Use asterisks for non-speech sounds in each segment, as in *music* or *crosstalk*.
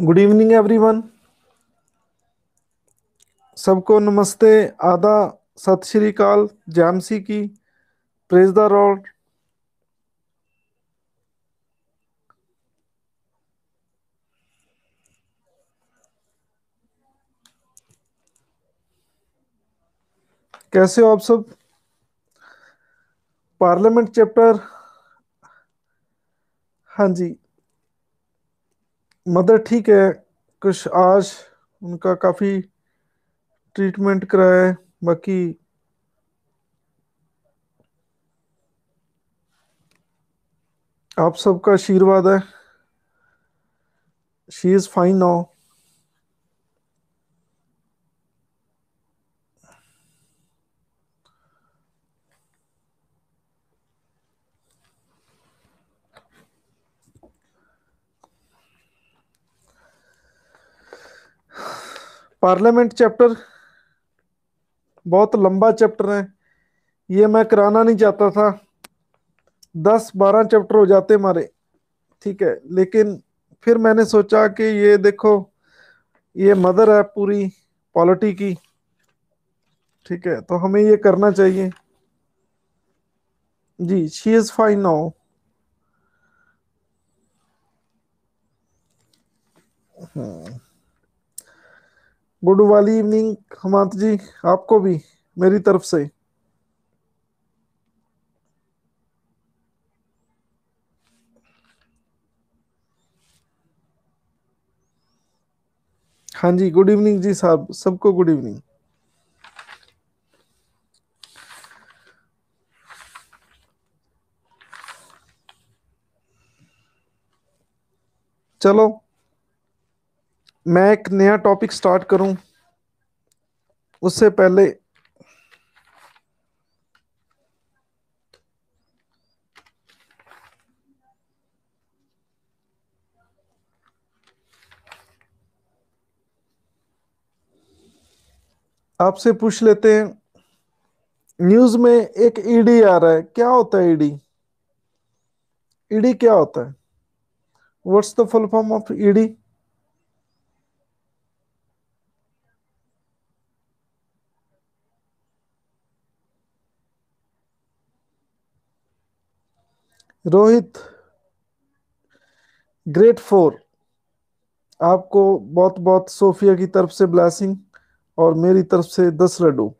Good evening everyone सबको नमस्ते आदा सत श्रीकाल जैम जैमसी की प्रेज द रॉड कैसे हो आप सब पार्लियामेंट चैप्टर हाँ जी मदर ठीक है कुछ आज उनका काफ़ी ट्रीटमेंट कराया है बाकी आप सबका आशीर्वाद है she is fine now parliament chapter बहुत लंबा चैप्टर है ये मैं कराना नहीं चाहता था दस बारह चैप्टर हो जाते हमारे ठीक है लेकिन फिर मैंने सोचा कि ये देखो ये मदर है पूरी पॉलिटी की ठीक है तो हमें ये करना चाहिए जी शी इज फाइन नाउ हाँ गुड वाली इवनिंग हमांत जी आपको भी मेरी तरफ से हाँ जी गुड इवनिंग जी साहब सबको गुड इवनिंग चलो मैं एक नया टॉपिक स्टार्ट करूं उससे पहले आपसे पूछ लेते हैं न्यूज में एक ईडी e आ रहा है क्या होता है ईडी e ईडी e क्या होता है what's the full form of ED Rohit great four आपको बहुत बहुत सोफिया की तरफ से ब्लैसिंग और मेरी तरफ से दस लड्डू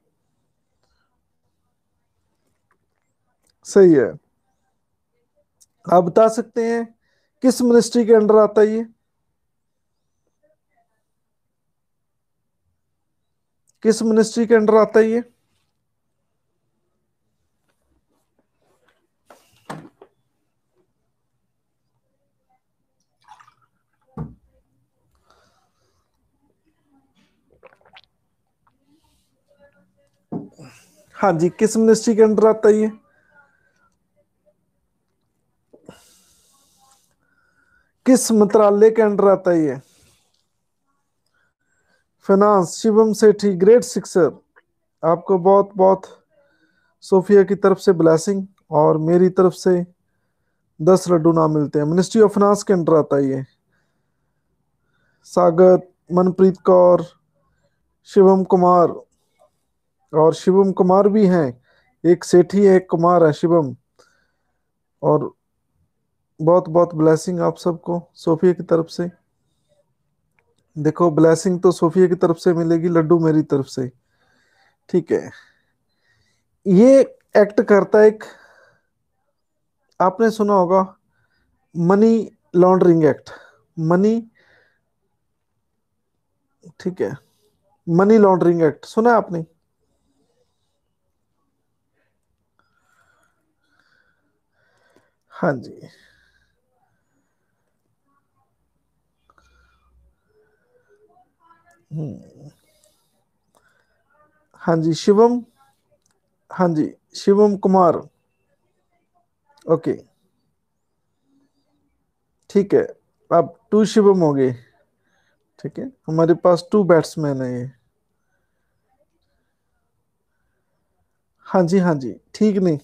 सही है आप बता सकते हैं किस मिनिस्ट्री के अंडर आता है ये किस मिनिस्ट्री के अंडर आता है ये हाँ जी किस मिनिस्ट्री के अंडर आता है ये किस मंत्रालय के अंडर आता है ये finance Shivam Sethi great sixer आपको बहुत बहुत सोफिया की तरफ से ब्लैसिंग और मेरी तरफ से दस लड्डू ना मिलते हैं मिनिस्ट्री ऑफ फिनांस के अंडर आता है ये सागर मनप्रीत कौर शिवम कुमार और शिवम कुमार भी हैं एक सेठी है एक कुमार है शिवम और बहुत बहुत ब्लेसिंग आप सबको सोफिया की तरफ से देखो ब्लेसिंग तो सोफिया की तरफ से मिलेगी लड्डू मेरी तरफ से ठीक है ये एक्ट करता है एक आपने सुना होगा मनी लॉन्ड्रिंग एक्ट मनी ठीक है मनी लॉन्ड्रिंग एक्ट सुना है आपने हाँ जी हम्म। हाँ जी शिवम हाँ जी शिवम कुमार ओके ठीक है अब टू शिवम हो गए ठीक है हमारे पास टू बैट्समैन है ये हाँ जी हाँ जी ठीक नहीं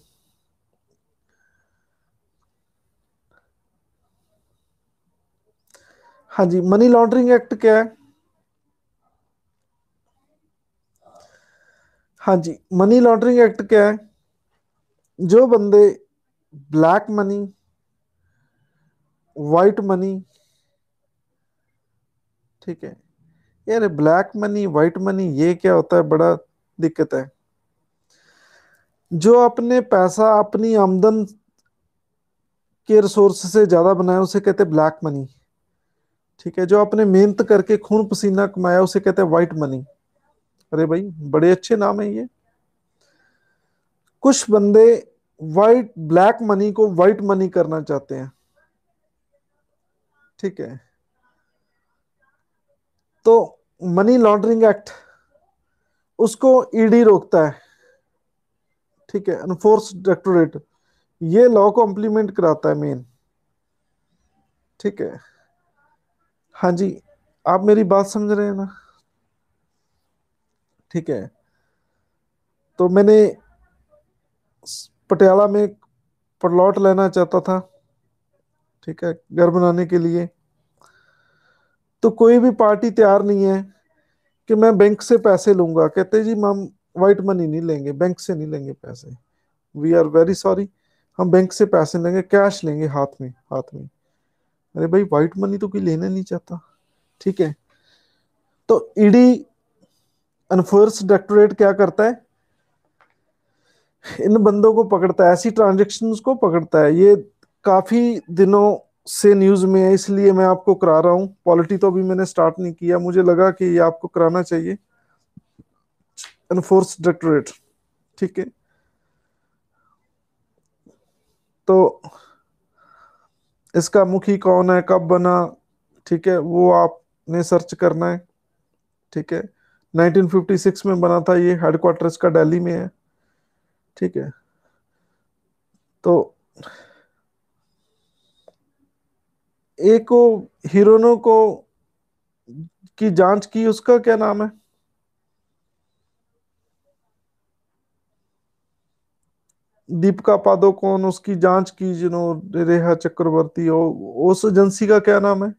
हाँ जी मनी लॉन्ड्रिंग एक्ट क्या है हाँ जी मनी लॉन्ड्रिंग एक्ट क्या है जो बंदे ब्लैक मनी वाइट मनी ठीक है यार ब्लैक मनी वाइट मनी ये क्या होता है बड़ा दिक्कत है जो अपने पैसा अपनी आमदन के रिसोर्स से ज़्यादा बनाए उसे कहते ब्लैक मनी ठीक है जो आपने मेहनत करके खून पसीना कमाया उसे कहते हैं वाइट मनी अरे भाई बड़े अच्छे नाम है ये कुछ बंदे वाइट ब्लैक मनी को वाइट मनी करना चाहते हैं ठीक है तो मनी लॉन्ड्रिंग एक्ट उसको ईडी e रोकता है ठीक है एनफोर्स डायरेक्टोरेट ये लॉ को इम्प्लीमेंट कराता है मेन ठीक है हाँ जी आप मेरी बात समझ रहे हैं ना ठीक है तो मैंने पटियाला में प्लॉट लेना चाहता था ठीक है घर बनाने के लिए तो कोई भी पार्टी तैयार नहीं है कि मैं बैंक से पैसे लूंगा कहते जी मैम वाइट मनी नहीं लेंगे बैंक से नहीं लेंगे पैसे वी आर वेरी सॉरी हम बैंक से पैसे लेंगे कैश लेंगे हाथ में हाथ में अरे भाई व्हाइट मनी तो कोई लेना नहीं चाहता ठीक है तो ईडी अनफोर्स डायरेक्टोरेट क्या करता है इन बंदों को पकड़ता है ऐसी ट्रांजेक्शन को पकड़ता है ये काफी दिनों से न्यूज में है इसलिए मैं आपको करा रहा हूं पॉलिटी तो अभी मैंने स्टार्ट नहीं किया मुझे लगा कि ये आपको कराना चाहिए एनफोर्स डायरेक्टोरेट ठीक है तो इसका मुखी कौन है कब बना ठीक है वो आपने सर्च करना है ठीक है 1956 में बना था ये हेडक्वार्टर का दिल्ली में है ठीक है तो एक हिरोनो हीरोनो को की जांच की उसका क्या नाम है दीपिका पादुकोण उसकी जांच की जिन्हों रेहा चक्रवर्ती और उस एजेंसी का क्या नाम है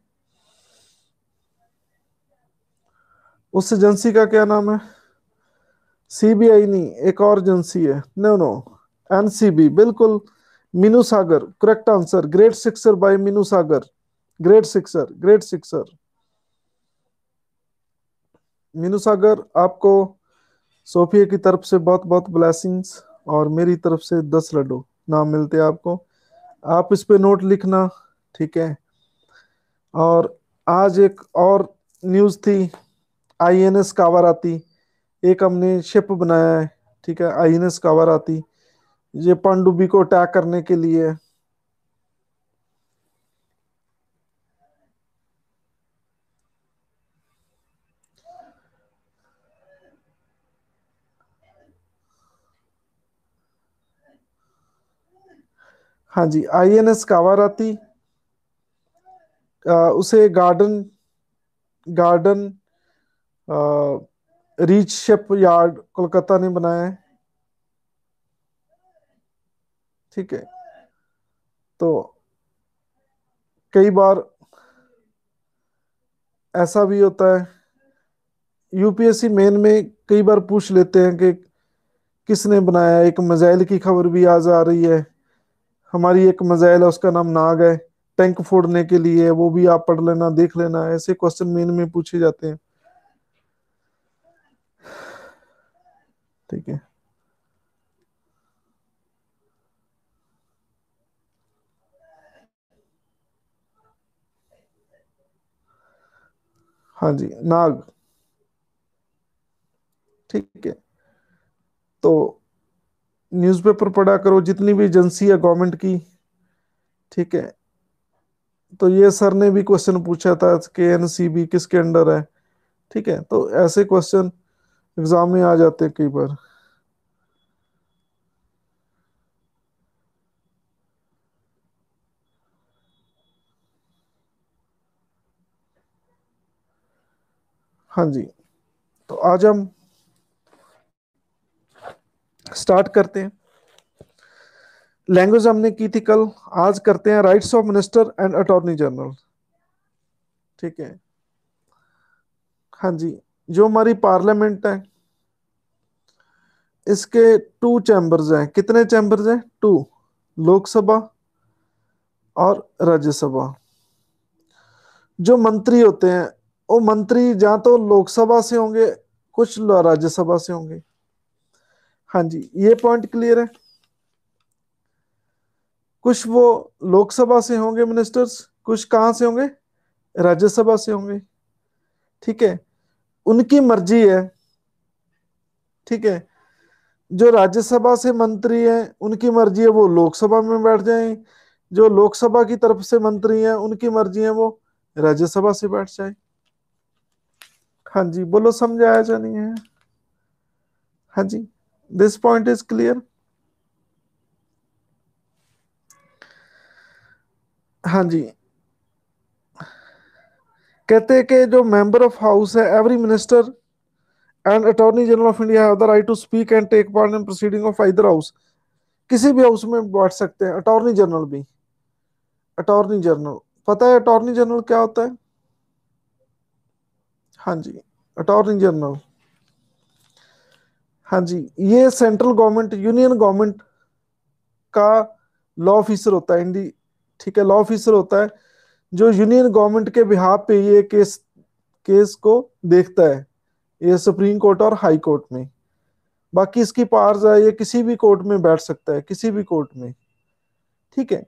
उस एजेंसी का क्या नाम है सीबीआई नहीं एक और एजेंसी है नो नो एनसीबी बिल्कुल Meenu Sagar correct answer great sixer bye Meenu Sagar great sixer great sixer Meenu Sagar आपको सोफिया की तरफ से बहुत बहुत ब्लेसिंग्स और मेरी तरफ से दस लड्डू नाम मिलते हैं आपको आप इस पे नोट लिखना ठीक है और आज एक और न्यूज़ थी आई एन एस कावाराती एक हमने शिप बनाया है ठीक है आई एन एस कावाराती ये पांडुबी को अटैक करने के लिए हाँ जी आई एन एस कावाराती उसे garden garden reach shipyard Kolkata ने बनाया है ठीक है तो कई बार ऐसा भी होता है यूपीएससी मेन में कई बार पूछ लेते हैं कि किसने बनाया एक मजाइल की खबर भी आज आ रही है हमारी एक मजाइल है उसका नाम नाग है टैंक फोड़ने के लिए वो भी आप पढ़ लेना देख लेना ऐसे क्वेश्चन मेन में पूछे जाते हैं ठीक है हाँ जी नाग ठीक है तो न्यूज़पेपर पढ़ा करो जितनी भी एजेंसी है गवर्नमेंट की ठीक है तो ये सर ने भी क्वेश्चन पूछा था सी बी किसके अंडर है ठीक है तो ऐसे क्वेश्चन एग्जाम में आ जाते हैं कई बार हाँ जी तो आज हम स्टार्ट करते हैं लैंग्वेज हमने की थी कल आज करते हैं rights of minister and attorney general ठीक है हाँ जी जो हमारी पार्लियामेंट है इसके टू चैम्बर्स हैं कितने चैम्बर्स हैं टू लोकसभा और राज्यसभा जो मंत्री होते हैं वो मंत्री जहां तो लोकसभा से होंगे कुछ राज्यसभा से होंगे हाँ जी ये पॉइंट क्लियर है कुछ वो लोकसभा से होंगे मिनिस्टर्स कुछ कहाँ से होंगे राज्यसभा से होंगे ठीक है उनकी मर्जी है ठीक है जो राज्यसभा से मंत्री हैं उनकी मर्जी है वो लोकसभा में बैठ जाएं जो लोकसभा की तरफ से मंत्री हैं उनकी मर्जी है वो राज्यसभा से बैठ जाए हाँ जी बोलो समझाया जा नहीं है हाँ जी This point is clear. हाँ जी कहते हैं कि जो मेंबर ऑफ हाउस है every minister and attorney general of India है right to speak and take part in proceeding of either house किसी भी हाउस में बैठ सकते हैं अटॉर्नी जनरल भी अटॉर्नी जनरल पता है अटॉर्नी जनरल क्या होता है हाँ जी अटॉर्नी जनरल हाँ जी ये सेंट्रल गवर्नमेंट यूनियन गवर्नमेंट का लॉ ऑफिसर होता है इंडी ठीक है लॉ ऑफिसर होता है जो यूनियन गवर्नमेंट के बिहार पे ये केस केस को देखता है ये सुप्रीम कोर्ट और हाई कोर्ट में बाकी इसकी पार्ज है ये किसी भी कोर्ट में बैठ सकता है किसी भी कोर्ट में ठीक है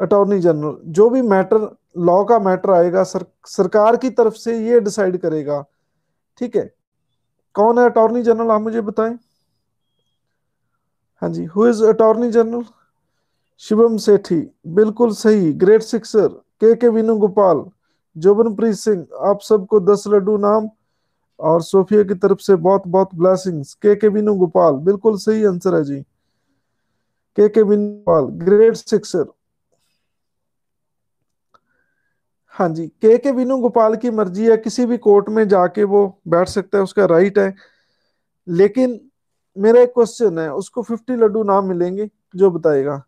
अटॉर्नी जनरल जो भी मैटर लॉ का मैटर आएगा सर, सरकार की तरफ से ये डिसाइड करेगा ठीक है कौन है अटॉर्नी जनरल आप मुझे बताएं हाँ जी who is attorney general Shivam Sethi बिल्कुल सही ग्रेट सिक्सर के के वेणुगोपाल जोबनप्रीत सिंह आप सबको दस लड्डू नाम और सोफिया की तरफ से बहुत बहुत ब्लैसिंग्स के के वेणुगोपाल बिल्कुल सही आंसर है जी के के वेणुगोपाल ग्रेट सिक्सर हाँ जी के के विनु गोपाल की मर्जी है किसी भी कोर्ट में जाके वो बैठ सकता है उसका राइट है लेकिन मेरा एक क्वेश्चन है उसको फिफ्टी लड्डू ना मिलेंगे जो बताएगा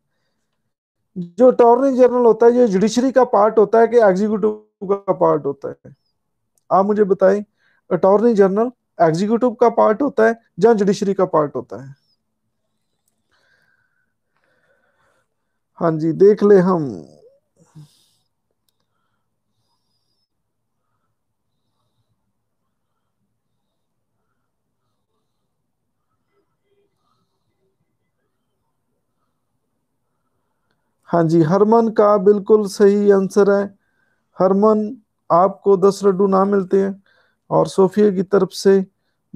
जो अटॉर्नी जनरल होता है जो जुडिशरी का पार्ट होता है कि एग्जीक्यूटिव का पार्ट होता है आप मुझे बताएं अटॉर्नी जनरल एग्जीक्यूटिव का पार्ट होता है या जुडिशरी का पार्ट होता है हाँ जी देख ले हम हाँ जी हरमन का बिल्कुल सही आंसर है हरमन आपको दस लड्डू ना मिलते हैं और सोफिया की तरफ से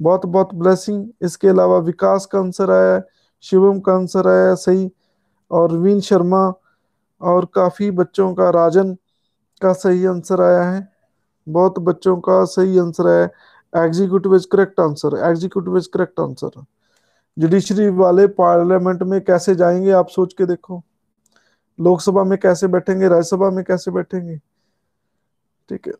बहुत बहुत ब्लेसिंग इसके अलावा विकास का आंसर आया शिवम का आंसर आया सही और वीन शर्मा और काफ़ी बच्चों का राजन का सही आंसर आया है बहुत बच्चों का सही आंसर आया executive is correct answer executive is correct answer judiciary वाले पार्लियामेंट में कैसे जाएंगे आप सोच के देखो लोकसभा में कैसे बैठेंगे राज्यसभा में कैसे बैठेंगे ठीक है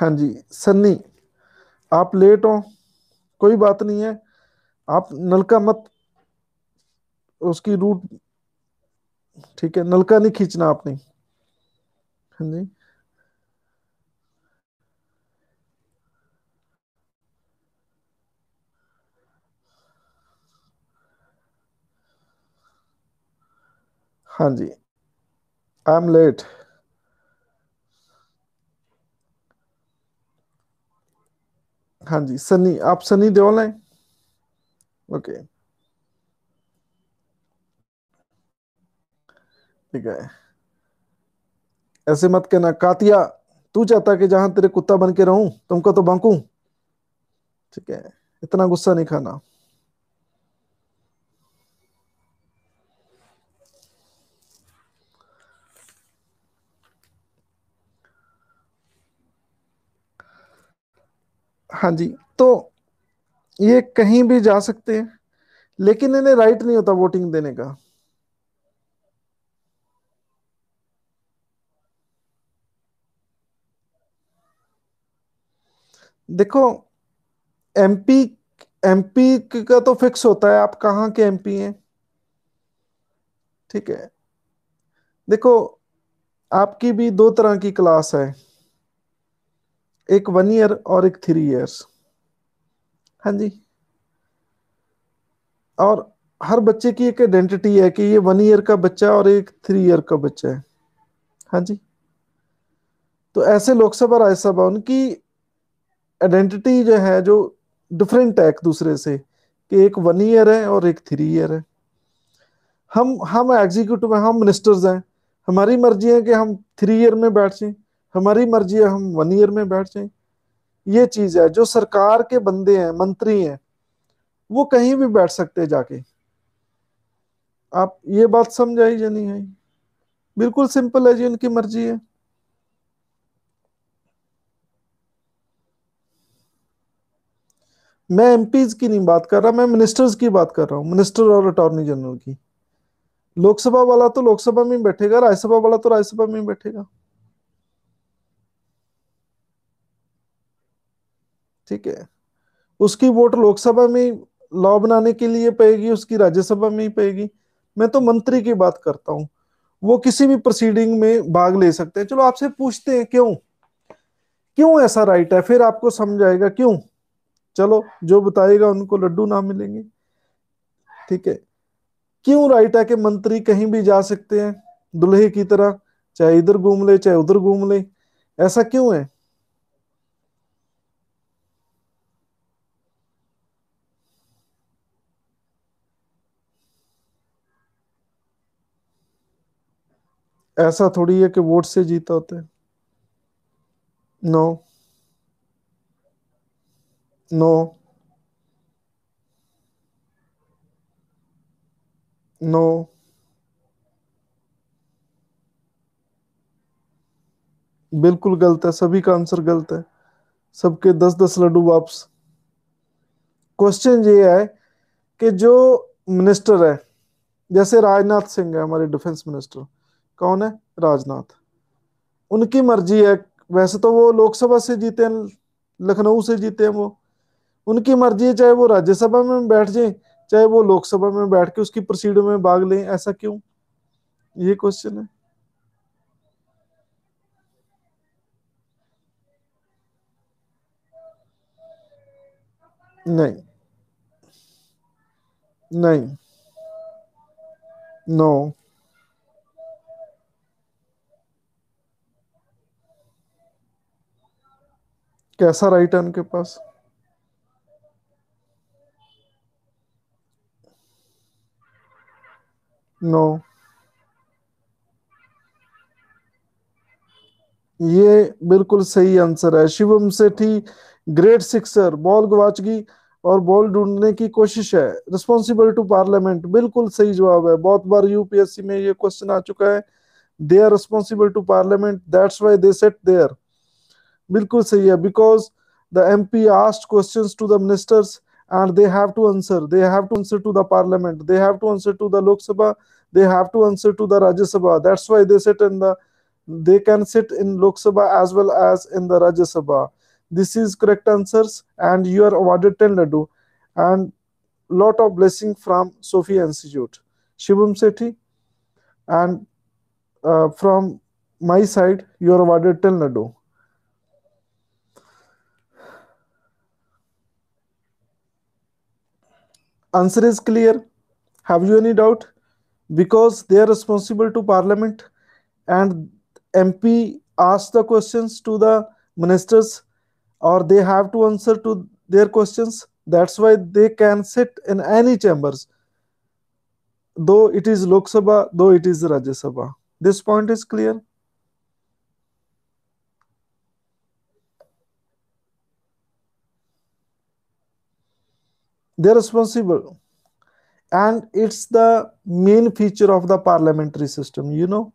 हाँ जी सन्नी आप लेट हो कोई बात नहीं है आप नलका मत उसकी रूट ठीक है नलका नहीं खींचना आपने हाँ जी हाँ जी आई एम लेट हाँ जी सनी आप सनी दे हैं ओके okay. ठीक है ऐसे मत कहना कातिया तू चाहता कि जहां तेरे कुत्ता बन के रहूं तुमको तो बांकू ठीक है इतना गुस्सा नहीं खाना हाँ जी तो ये कहीं भी जा सकते हैं लेकिन इन्हें राइट नहीं होता वोटिंग देने का देखो एमपी एमपी का तो फिक्स होता है आप कहां के एमपी हैं ठीक है देखो आपकी भी दो तरह की क्लास है एक वन ईयर और एक थ्री ईयर्स हाँ जी और हर बच्चे की एक आइडेंटिटी है कि ये वन ईयर का बच्चा और एक थ्री ईयर का बच्चा है हाँ जी तो ऐसे लोकसभा राज्यसभा उनकी आइडेंटिटी जो है जो डिफरेंट है एक दूसरे से कि एक वन ईयर है और एक थ्री ईयर है हम हम एग्जीक्यूटिव हैं हम मिनिस्टर्स हैं हमारी मर्जी है कि हम थ्री ईयर में बैठ जाए हमारी मर्जी है हम वन ईयर में बैठ जाए ये चीज है जो सरकार के बंदे हैं मंत्री हैं वो कहीं भी बैठ सकते जाके आप ये बात समझ आई या नहीं आई बिल्कुल सिंपल है जी उनकी मर्जी है मैं एमपीज की नहीं बात कर रहा मैं मिनिस्टर्स की बात कर रहा हूँ मिनिस्टर और अटॉर्नी जनरल की लोकसभा वाला तो लोकसभा में बैठेगा राज्यसभा वाला तो राज्यसभा में बैठेगा ठीक है उसकी वोट लोकसभा में लॉ बनाने के लिए पड़ेगी उसकी राज्यसभा में ही पड़ेगी मैं तो मंत्री की बात करता हूँ वो किसी भी प्रोसीडिंग में भाग ले सकते हैं चलो आपसे पूछते हैं क्यों क्यों ऐसा राइट है फिर आपको समझ आएगा क्यों चलो जो बताएगा उनको लड्डू ना मिलेंगे ठीक है क्यों राइट है कि मंत्री कहीं भी जा सकते हैं दुल्हे की तरह चाहे इधर घूम ले चाहे उधर घूम ले ऐसा क्यों है ऐसा थोड़ी है कि वोट से जीता होते नो नो नो बिल्कुल गलत है सभी का आंसर गलत है सबके दस दस लड्डू वापस क्वेश्चन ये है कि जो मिनिस्टर है जैसे राजनाथ सिंह है हमारे डिफेंस मिनिस्टर कौन है राजनाथ उनकी मर्जी है वैसे तो वो लोकसभा से जीते हैं लखनऊ से जीते हैं वो उनकी मर्जी है चाहे वो राज्यसभा में बैठ जाए चाहे वो लोकसभा में बैठ के उसकी प्रोसीड में भाग लें ऐसा क्यों ये क्वेश्चन है नहीं नहीं नो no. कैसा राइट है उनके पास नो no. ये बिल्कुल सही आंसर है Shivam Sethi great sixer ball गवाचगी और बॉल ढूंढने की कोशिश है रिस्पॉन्सिबल टू पार्लियामेंट बिल्कुल सही जवाब है बहुत बार यूपीएससी में ये क्वेश्चन आ चुका है they are responsible to parliament that's why they set their bilkul because the mp asked questions to the ministers and they have to answer they have to answer to the parliament they have to answer to the lok sabha they have to answer to the rajya sabha that's why they sit in the they can sit in lok sabha as well as in the rajya sabha this is correct answers and you are awarded 10 laddu and lot of blessing from sophie institute shivam sethi and uh, from my side you are awarded 10 laddu answer is clear have you any doubt because they are responsible to parliament and mp ask the questions to the ministers or they have to answer to their questions that's why they can sit in any chambers though it is lok sabha though it is rajya sabha this point is clear they're responsible and it's the main feature of the parliamentary system you know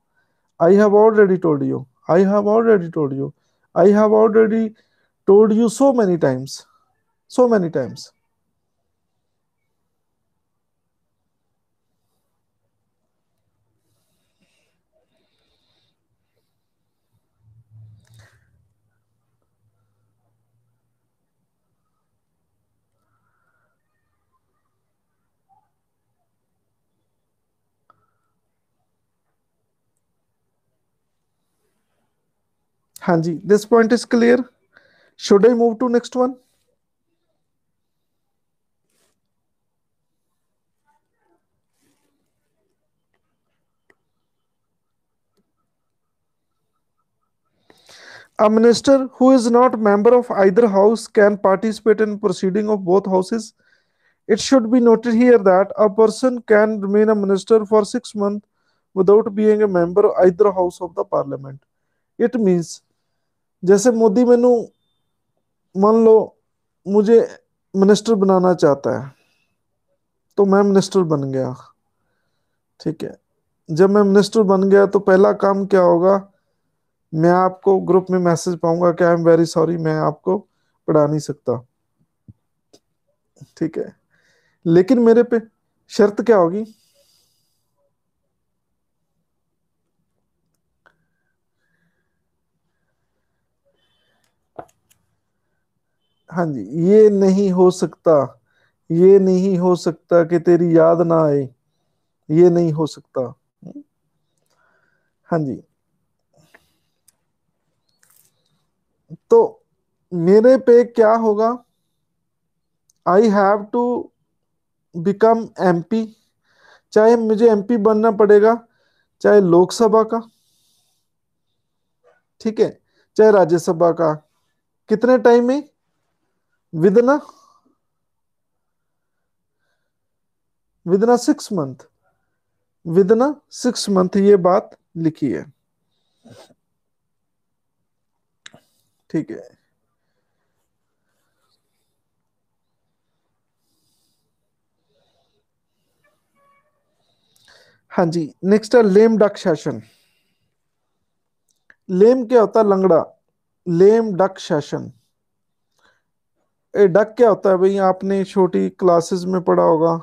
i have already told you i have already told you i have already told you so many times so many times Hanji, this point is clear. Should I move to next one? A minister who is not member of either house can participate in proceeding of both houses. It should be noted here that a person can remain a minister for six months without being a member of either house of the parliament. It means जैसे मोदी मैनू मान लो मुझे minister बनाना चाहता है तो मैं minister बन गया ठीक है जब मैं मिनिस्टर बन गया तो पहला काम क्या होगा मैं आपको ग्रुप में मैसेज पाऊंगा कि आई एम वेरी सॉरी मैं आपको पढ़ा नहीं सकता ठीक है लेकिन मेरे पे शर्त क्या होगी हाँ जी ये नहीं हो सकता ये नहीं हो सकता कि तेरी याद ना आए ये नहीं हो सकता हाँ जी तो मेरे पे क्या होगा I have to become MP चाहे मुझे एमपी बनना पड़ेगा चाहे लोकसभा का ठीक है चाहे राज्यसभा का कितने टाइम में within a within a six month within a six month ये बात लिखी है ठीक है हाँ जी नेक्स्ट है लेम डक सेशन लेम क्या होता है लंगड़ा lame duck session a duck क्या होता है भाई आपने छोटी क्लासेस में पढ़ा होगा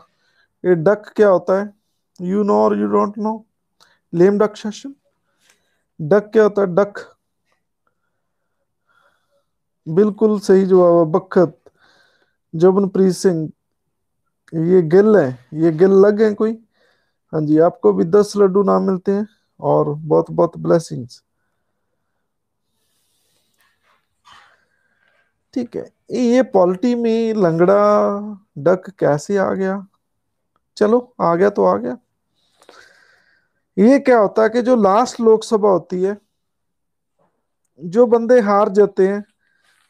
ए डक क्या होता है यू नो और you don't know lame duck session duck क्या होता है डक बिल्कुल सही जवाब है बखत जबनप्रीत सिंह ये गिल है ये गिल लग है कोई हाँ जी आपको भी दस लड्डू नाम मिलते हैं और बहुत बहुत ब्लेसिंग्स ठीक है ये पॉलिटी में लंगड़ा डक कैसे आ गया चलो आ गया तो आ गया ये क्या होता है कि जो लास्ट लोकसभा होती है जो बंदे हार जाते हैं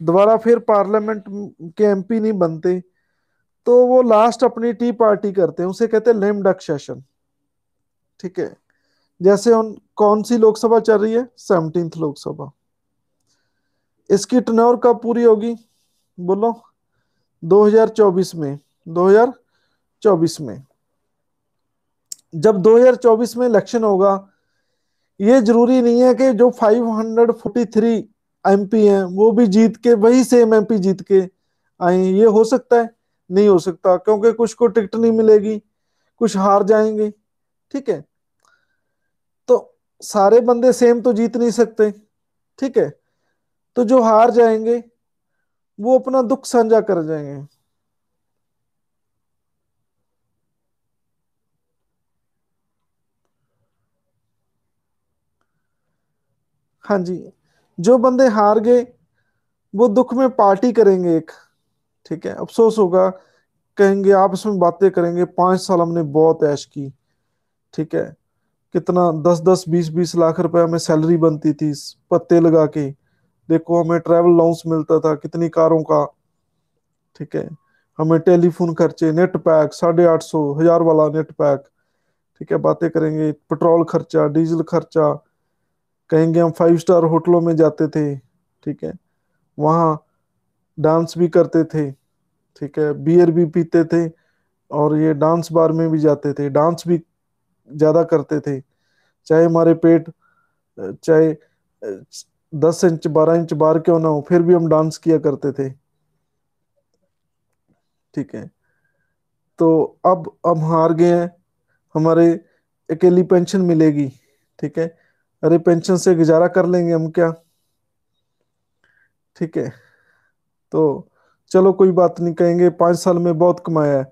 दोबारा फिर पार्लियामेंट के एमपी नहीं बनते तो वो लास्ट अपनी टी पार्टी करते हैं उसे कहते हैं लेम डक सेशन ठीक है जैसे उन कौन सी लोकसभा चल रही है सेवनटींथ लोकसभा इसकी टर्नओवर कब पूरी होगी बोलो 2024 में 2024 में जब 2024 में इलेक्शन होगा ये जरूरी नहीं है कि जो 543 एमपी हैं वो भी जीत के वही सेम एमपी जीत के आए ये हो सकता है नहीं हो सकता क्योंकि कुछ को टिकट नहीं मिलेगी कुछ हार जाएंगे ठीक है तो सारे बंदे सेम तो जीत नहीं सकते ठीक है तो जो हार जाएंगे वो अपना दुख साझा कर जाएंगे हाँ जी जो बंदे हार गए वो दुख में पार्टी करेंगे एक ठीक है अफसोस होगा कहेंगे आपस में बातें करेंगे पांच साल हमने बहुत ऐश की ठीक है कितना दस दस बीस बीस लाख रुपए हमें सैलरी बनती थी पत्ते लगा के देखो हमें ट्रैवल अलाउंस मिलता था कितनी कारों का ठीक है हमें टेलीफोन खर्चे नेट पैक साढ़े आठ सौ हजार वाला नेट पैक ठीक है बातें करेंगे पेट्रोल खर्चा डीजल खर्चा कहेंगे हम फाइव स्टार होटलों में जाते थे ठीक है वहाँ डांस भी करते थे ठीक है बियर भी पीते थे और ये डांस बार में भी जाते थे डांस भी ज़्यादा करते थे चाहे हमारे पेट चाहे दस इंच बारह इंच बाहर क्यों ना हो फिर भी हम डांस किया करते थे ठीक है तो अब अब हार गए हैं हमारे अकेली पेंशन मिलेगी ठीक है अरे पेंशन से गुजारा कर लेंगे हम क्या ठीक है तो चलो कोई बात नहीं कहेंगे पांच साल में बहुत कमाया है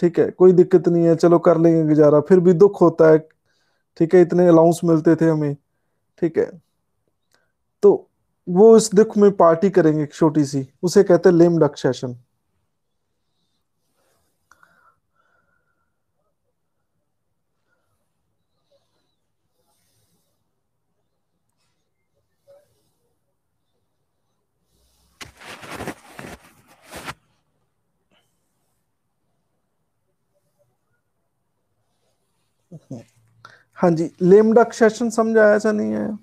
ठीक है कोई दिक्कत नहीं है चलो कर लेंगे गुजारा फिर भी दुख होता है ठीक है इतने अलाउंस मिलते थे हमें ठीक है तो वो इस दुख में पार्टी करेंगे एक छोटी सी उसे कहते हैं लेम डक सेशन हाँ जी लेम डक सेशन आया ऐसा नहीं आया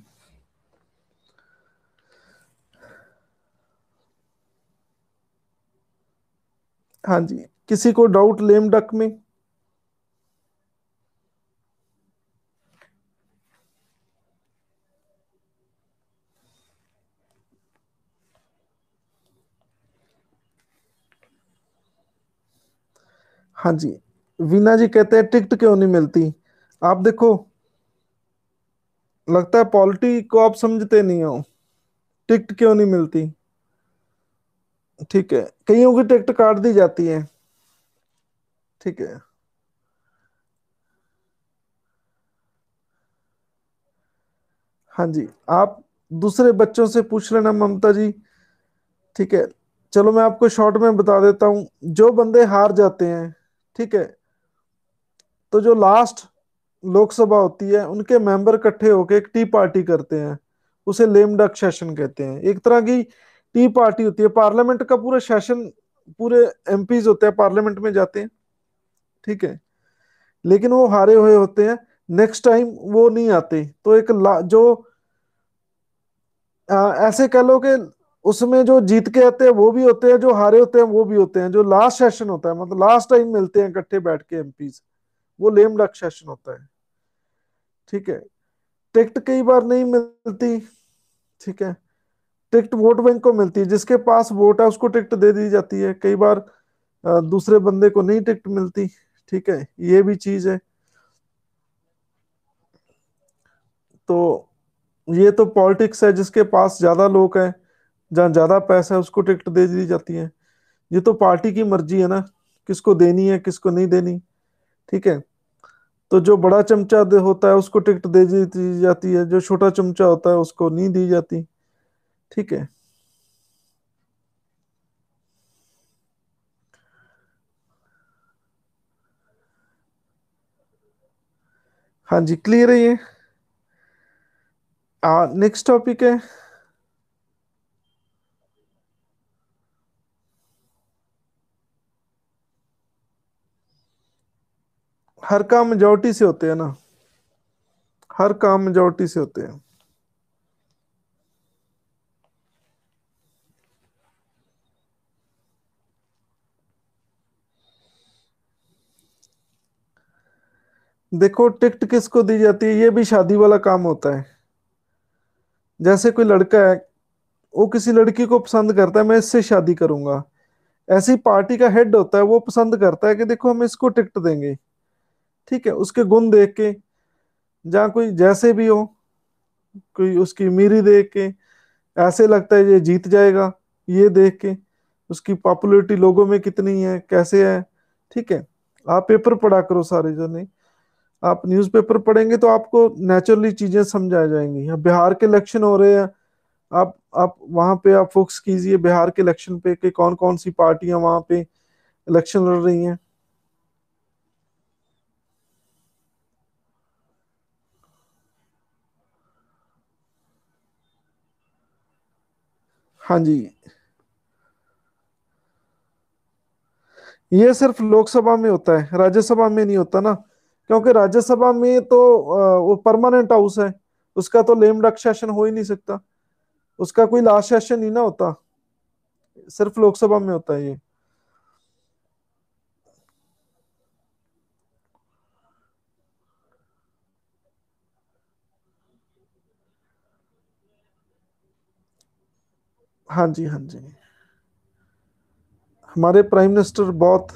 हाँ जी किसी को डाउट लेम डक में हाँ जी वीना जी कहते हैं टिकट क्यों नहीं मिलती आप देखो लगता है पॉलिटी को आप समझते नहीं हो टिकट क्यों नहीं मिलती ठीक है कईयों की टिकट काट दी जाती है ठीक है हाँ जी आप दूसरे बच्चों से पूछ लेना ममता जी ठीक है चलो मैं आपको शॉर्ट में बता देता हूं जो बंदे हार जाते हैं ठीक है तो जो लास्ट लोकसभा होती है उनके मेंबर इकट्ठे होकर एक टी पार्टी करते हैं उसे लेमडक सेशन कहते हैं एक तरह की टी पार्टी होती है पार्लियामेंट का पूरा सेशन पूरे एमपीज होते हैं पार्लियामेंट में जाते हैं ठीक है लेकिन वो हारे हुए होते हैं नेक्स्ट टाइम वो नहीं आते तो एक जो आ, ऐसे कह लो कि उसमें जो जीत के आते हैं वो भी होते हैं जो हारे होते हैं वो भी होते हैं जो लास्ट सेशन होता है मतलब लास्ट टाइम मिलते हैं इकट्ठे बैठ के एमपीज वो लेम डक सेशन होता है ठीक है टिकट कई बार नहीं मिलती ठीक है टिकट वोट बैंक को मिलती है जिसके पास वोट है उसको टिकट दे दी जाती है कई बार दूसरे बंदे को नहीं टिकट मिलती ठीक है ये भी चीज है तो ये तो पॉलिटिक्स है जिसके पास ज्यादा लोग हैं जहां ज्यादा पैसा है उसको टिकट दे दी जाती है ये तो पार्टी की मर्जी है ना किसको देनी है किसको नहीं देनी ठीक है तो जो बड़ा चमचा होता है उसको टिकट दे दी जाती है जो छोटा चमचा होता है उसको नहीं दी जाती ठीक है हाँ जी क्लियर है ये नेक्स्ट टॉपिक है हर काम मेजोरिटी से होते हैं ना हर काम मेजोरिटी से होते हैं देखो टिकट किसको दी जाती है ये भी शादी वाला काम होता है जैसे कोई लड़का है वो किसी लड़की को पसंद करता है मैं इससे शादी करूंगा ऐसी पार्टी का हेड होता है वो पसंद करता है कि देखो हम इसको टिकट देंगे ठीक है उसके गुण देख के जहाँ कोई जैसे भी हो कोई उसकी मीरी देख के ऐसे लगता है ये जीत जाएगा ये देख के उसकी पॉपुलरिटी लोगों में कितनी है कैसे है ठीक है आप पेपर पढ़ा करो सारे जने आप न्यूज़पेपर पढ़ेंगे तो आपको नेचुरली चीजें समझ आ जाएंगी यहाँ बिहार के इलेक्शन हो रहे हैं आप आप वहाँ पे आप फोकस कीजिए बिहार के इलेक्शन पे कि कौन कौन सी पार्टियां वहां पे इलेक्शन लड़ रही हैं हाँ जी ये सिर्फ लोकसभा में होता है राज्यसभा में नहीं होता ना क्योंकि राज्यसभा में तो वो परमानेंट हाउस है उसका तो लेम डक सेशन हो ही नहीं सकता उसका कोई लास्ट सेशन ही ना होता सिर्फ लोकसभा में होता है ये हाँ जी हाँ जी हमारे प्राइम मिनिस्टर बहुत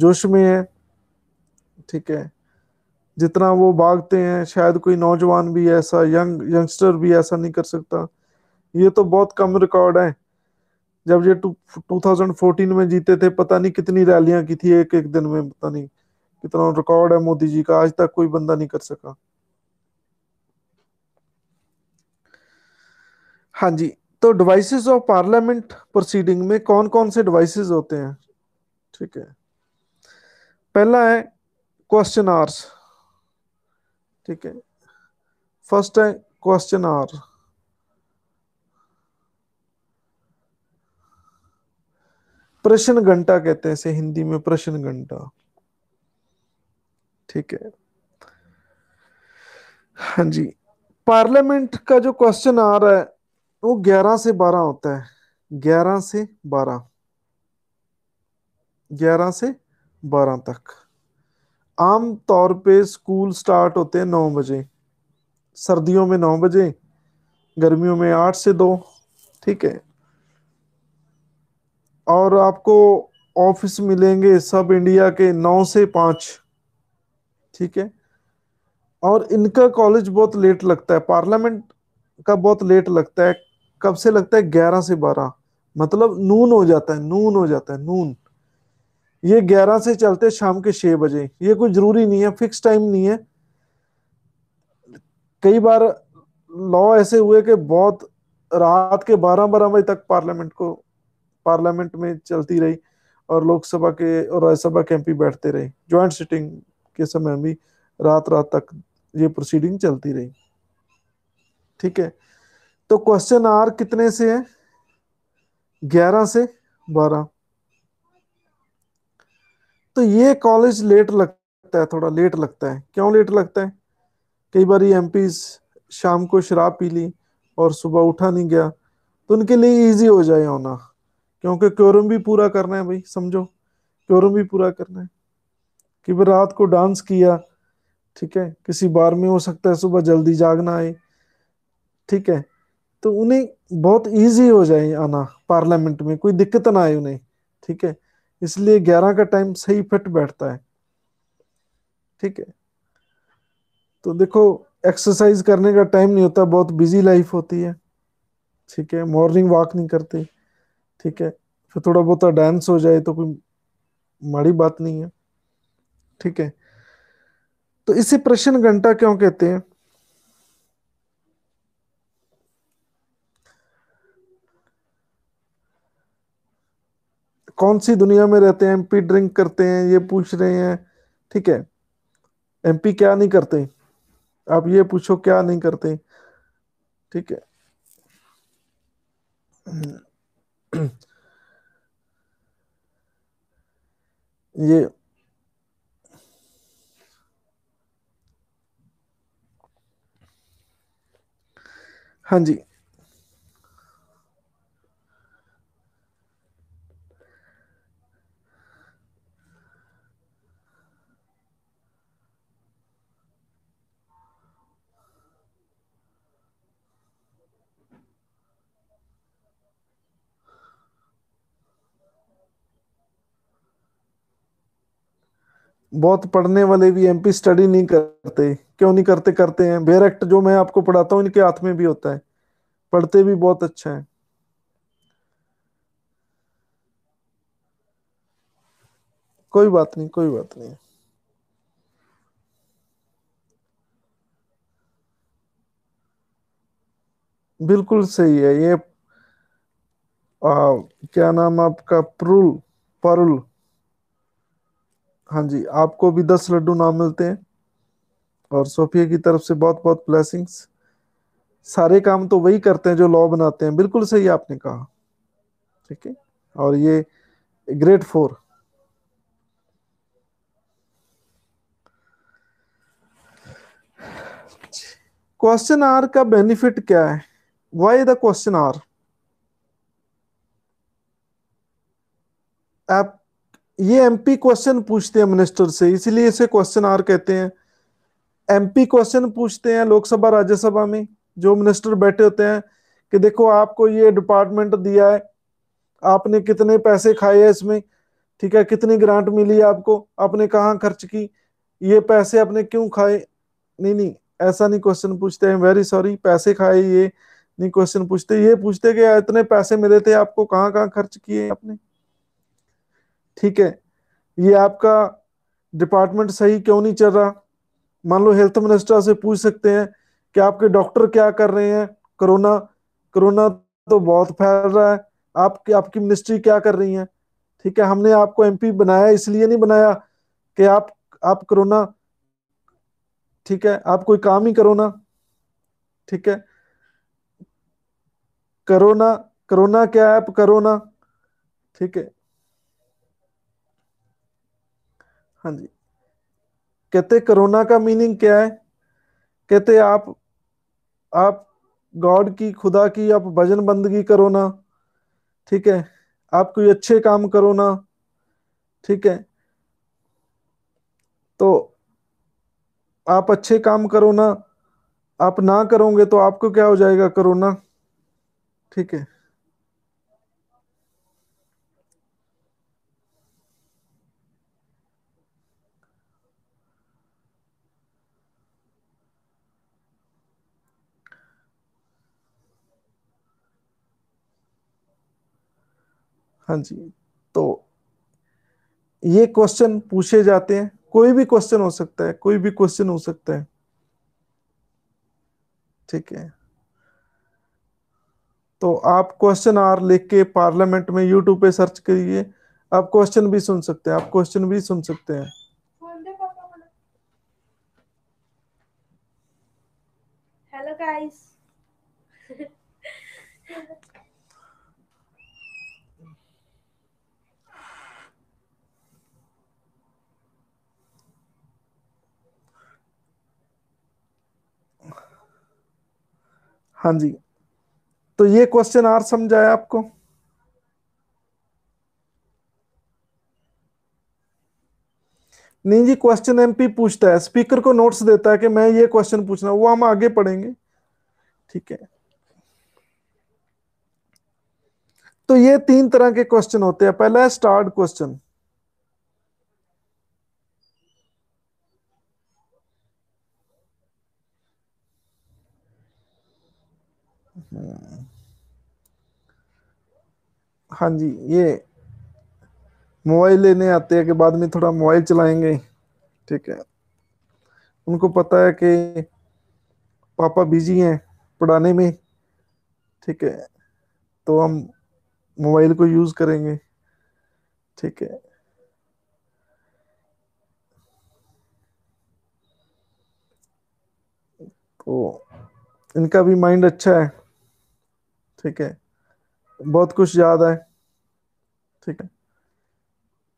जोश में है ठीक है जितना वो भागते हैं शायद कोई नौजवान भी ऐसा यंग यंगस्टर भी ऐसा नहीं कर सकता ये तो बहुत कम रिकॉर्ड है जब ये टू फोर्टीन में जीते थे पता नहीं कितनी रैलियां की थी एक एक दिन में पता नहीं कितना रिकॉर्ड है मोदी जी का आज तक कोई बंदा नहीं कर सका हाँ जी तो डिवाइसेस ऑफ पार्लियामेंट प्रोसीडिंग में कौन कौन से डिवाइसेस होते हैं ठीक है पहला है क्वेश्चन आर ठीक है फर्स्ट है क्वेश्चन आर प्रश्न घंटा कहते हैं इसे हिंदी में प्रश्न घंटा ठीक है हाँ जी पार्लियामेंट का जो क्वेश्चन आ रहा है वो ग्यारह से बारह होता है ग्यारह से बारह ग्यारह से बारह तक आम तौर पे स्कूल स्टार्ट होते हैं नौ बजे सर्दियों में नौ बजे गर्मियों में आठ से दो ठीक है और आपको ऑफिस मिलेंगे सब इंडिया के नौ से पाँच ठीक है और इनका कॉलेज बहुत लेट लगता है पार्लियामेंट का बहुत लेट लगता है कब से लगता है ग्यारह से बारह मतलब नून हो जाता है नून हो जाता है नून ये ग्यारह से चलते शाम के छह बजे ये कोई ज़रूरी नहीं है फिक्स टाइम नहीं है कई बार लॉ ऐसे हुए कि बहुत रात के बारह बारह बजे तक पार्लियामेंट को पार्लियामेंट में चलती रही और लोकसभा के और राज्यसभा के एमपी बैठते रहे ज्वाइंट सिटिंग के समय भी रात रात तक ये प्रोसीडिंग चलती रही ठीक है तो क्वेश्चन आर कितने से है ग्यारह से बारह तो ये कॉलेज लेट लगता है थोड़ा लेट लगता है क्यों लेट लगता है कई बार एम शाम को शराब पी ली और सुबह उठा नहीं गया तो उनके लिए इजी हो जाए होना क्योंकि क्योरम भी पूरा करना है भाई समझो क्योरम भी पूरा करना है कि भाई रात को डांस किया ठीक है किसी बार में हो सकता है सुबह जल्दी जागना आए ठीक है तो उन्हें बहुत इजी हो जाए आना पार्लियामेंट में कोई दिक्कत ना आए उन्हें ठीक है इसलिए ग्यारह का टाइम सही फिट बैठता है ठीक है तो देखो एक्सरसाइज करने का टाइम नहीं होता बहुत बिजी लाइफ होती है ठीक है मॉर्निंग वॉक नहीं करते ठीक है फिर थोड़ा बहुत डांस हो जाए तो कोई माड़ी बात नहीं है ठीक है तो इसे प्रश्न घंटा क्यों कहते हैं कौन सी दुनिया में रहते हैं एमपी ड्रिंक करते हैं ये पूछ रहे हैं ठीक है एमपी क्या नहीं करते आप ये पूछो क्या नहीं करते ठीक है *clears throat* ये हाँ जी बहुत पढ़ने वाले भी एमपी स्टडी नहीं करते क्यों नहीं करते करते हैं एक्ट जो मैं आपको पढ़ाता हूँ इनके हाथ में भी होता है पढ़ते भी बहुत अच्छा है कोई बात नहीं कोई बात नहीं बिल्कुल सही है ये आ, क्या नाम आपका पुरुल परुल हाँ जी आपको भी दस लड्डू नाम मिलते हैं और सोफिया की तरफ से बहुत बहुत ब्लेसिंग्स सारे काम तो वही करते हैं जो लॉ बनाते हैं बिल्कुल सही आपने कहा ठीक है और ये ग्रेट फोर क्वेश्चन आर का बेनिफिट क्या है वाई द क्वेश्चन आर आप ये एमपी क्वेश्चन पूछते हैं मिनिस्टर से इसीलिए इसे क्वेश्चन आर कहते हैं एमपी क्वेश्चन पूछते हैं लोकसभा राज्यसभा में जो मिनिस्टर बैठे होते हैं कि देखो आपको ये डिपार्टमेंट दिया है आपने कितने पैसे खाए हैं इसमें ठीक है कितनी ग्रांट मिली है आपको आपने कहाँ खर्च की ये पैसे आपने क्यों खाए नहीं नहीं ऐसा नहीं क्वेश्चन पूछते हैं वेरी सॉरी पैसे खाए ये नहीं क्वेश्चन पूछते ये पूछते कि इतने पैसे मिले थे आपको कहाँ कहाँ खर्च किए आपने ठीक है ये आपका डिपार्टमेंट सही क्यों नहीं चल रहा मान लो हेल्थ मिनिस्टर से पूछ सकते हैं कि आपके डॉक्टर क्या कर रहे हैं कोरोना कोरोना तो बहुत फैल रहा है आप आपकी मिनिस्ट्री क्या कर रही है ठीक है हमने आपको एमपी बनाया इसलिए नहीं बनाया कि आप आप कोरोना ठीक है आप कोई काम ही करो ना ठीक है करो ना करोना क्या आप करो ना ठीक है हाँ जी कहते कोरोना का मीनिंग क्या है कहते आप आप गॉड की खुदा की आप भजन बंदगी करो ना ठीक है आप कोई अच्छे काम करो ना ठीक है तो आप अच्छे काम करो ना आप ना करोगे तो आपको क्या हो जाएगा करोना ठीक है हाँ जी तो ये क्वेश्चन पूछे जाते हैं कोई भी क्वेश्चन हो सकता है कोई भी क्वेश्चन हो सकता है ठीक है तो आप क्वेश्चन आर लिख के पार्लियामेंट में यूट्यूब पे सर्च करिए आप क्वेश्चन भी सुन सकते हैं आप क्वेश्चन भी सुन सकते हैं हेलो गाइस *laughs* हाँ जी तो ये क्वेश्चन आर समझाया आपको नहीं जी क्वेश्चन एमपी पूछता है स्पीकर को नोट्स देता है कि मैं ये क्वेश्चन पूछना वो हम आगे पढ़ेंगे ठीक है तो ये तीन तरह के क्वेश्चन होते हैं पहला है स्टार्ट क्वेश्चन हाँ।, हाँ जी ये मोबाइल लेने आते हैं कि बाद में थोड़ा मोबाइल चलाएंगे ठीक है उनको पता है कि पापा बिजी हैं पढ़ाने में ठीक है तो हम मोबाइल को यूज करेंगे ठीक है तो इनका भी माइंड अच्छा है ठीक है बहुत कुछ याद है ठीक है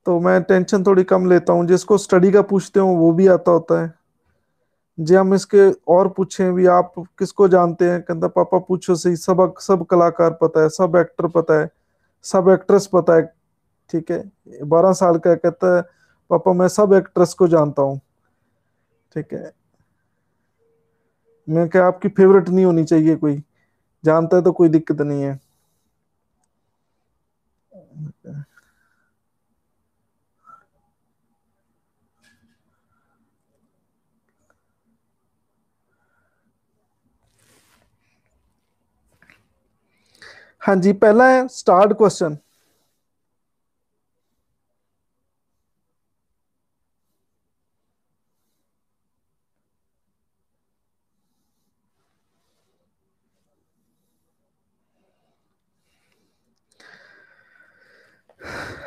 तो मैं टेंशन थोड़ी कम लेता हूँ जिसको स्टडी का पूछते हो वो भी आता होता है जी हाँ, हम इसके और पूछें भी आप किसको जानते हैं कहता पापा पूछो सही सब सब कलाकार पता है सब एक्टर पता है सब एक्ट्रेस पता है ठीक है बारह साल का कहता है पापा मैं सब एक्ट्रेस को जानता हूँ ठीक है मैं क्या आपकी फेवरेट नहीं होनी चाहिए कोई जानता है तो कोई दिक्कत नहीं है हाँ जी पहला है स्टार्ट क्वेश्चन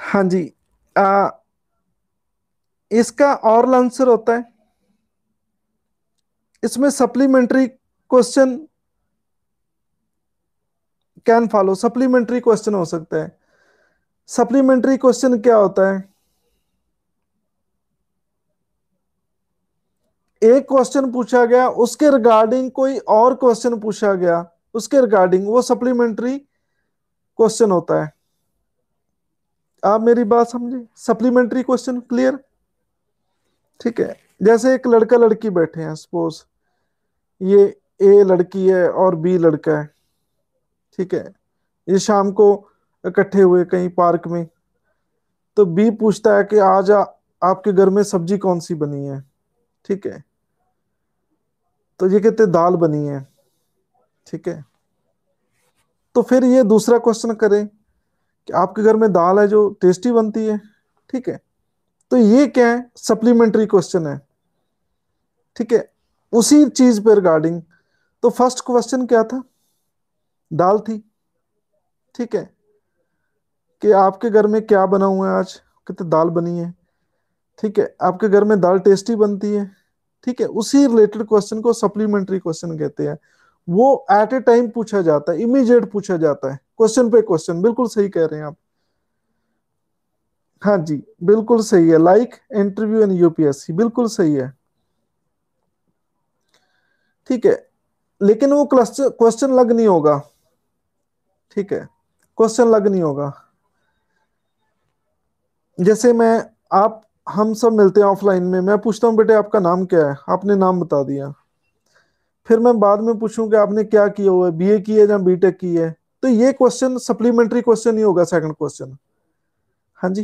हाँ जी आ, इसका और आंसर होता है इसमें supplementary question can follow supplementary question हो सकता है सप्लीमेंट्री क्वेश्चन क्या होता है एक क्वेश्चन पूछा गया उसके रिगार्डिंग कोई और क्वेश्चन पूछा गया उसके रिगार्डिंग वो सप्लीमेंट्री क्वेश्चन होता है आप मेरी बात समझे सप्लीमेंट्री क्वेश्चन क्लियर ठीक है जैसे एक लड़का लड़की बैठे हैं सपोज ये ए लड़की है और बी लड़का है ठीक है ये शाम को इकट्ठे हुए कहीं पार्क में तो बी पूछता है कि आज आ, आपके घर में सब्जी कौन सी बनी है ठीक है तो ये कहते दाल बनी है ठीक है तो फिर ये दूसरा क्वेश्चन करें कि आपके घर में दाल है जो टेस्टी बनती है ठीक है तो ये क्या है सप्लीमेंट्री क्वेश्चन है ठीक है उसी चीज पे रिगार्डिंग तो फर्स्ट क्वेश्चन क्या था दाल थी ठीक है कि आपके घर में क्या बना हुआ है आज कितने दाल बनी है ठीक है आपके घर में दाल टेस्टी बनती है ठीक है उसी रिलेटेड क्वेश्चन को सप्लीमेंट्री क्वेश्चन कहते हैं वो एट ए टाइम पूछा जाता है इमीजिएट पूछा जाता है क्वेश्चन पे क्वेश्चन बिल्कुल सही कह रहे हैं आप हाँ जी बिल्कुल सही है लाइक इंटरव्यू इन यूपीएससी बिल्कुल सही है ठीक है लेकिन वो क्लस्टर क्वेश्चन लग नहीं होगा ठीक है क्वेश्चन लग नहीं होगा जैसे मैं आप हम सब मिलते हैं ऑफलाइन में मैं पूछता हूँ बेटे आपका नाम क्या है आपने नाम बता दिया फिर मैं बाद में पूछूं कि आपने क्या किया हुआ है बीए की है या बीटेक की है तो ये क्वेश्चन सप्लीमेंट्री क्वेश्चन ही होगा सेकंड क्वेश्चन हाँ जी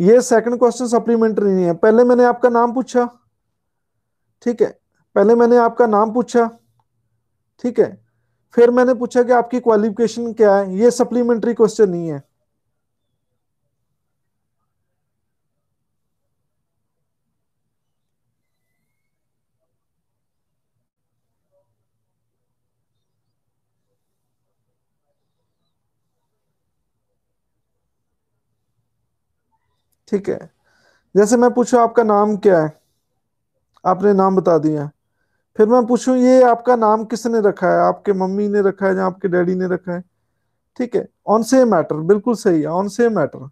ये सेकंड क्वेश्चन सप्लीमेंट्री नहीं है पहले मैंने आपका नाम पूछा ठीक है पहले मैंने आपका नाम पूछा ठीक है फिर मैंने पूछा कि आपकी क्वालिफिकेशन क्या है ये सप्लीमेंट्री क्वेश्चन नहीं है ठीक है जैसे मैं पूछूं आपका नाम क्या है आपने नाम बता दिया फिर मैं पूछूं ये आपका नाम किसने रखा है आपके मम्मी ने रखा है या आपके डैडी ने रखा है ठीक है ऑन सेम मैटर बिल्कुल सही है ऑन सेम मैटर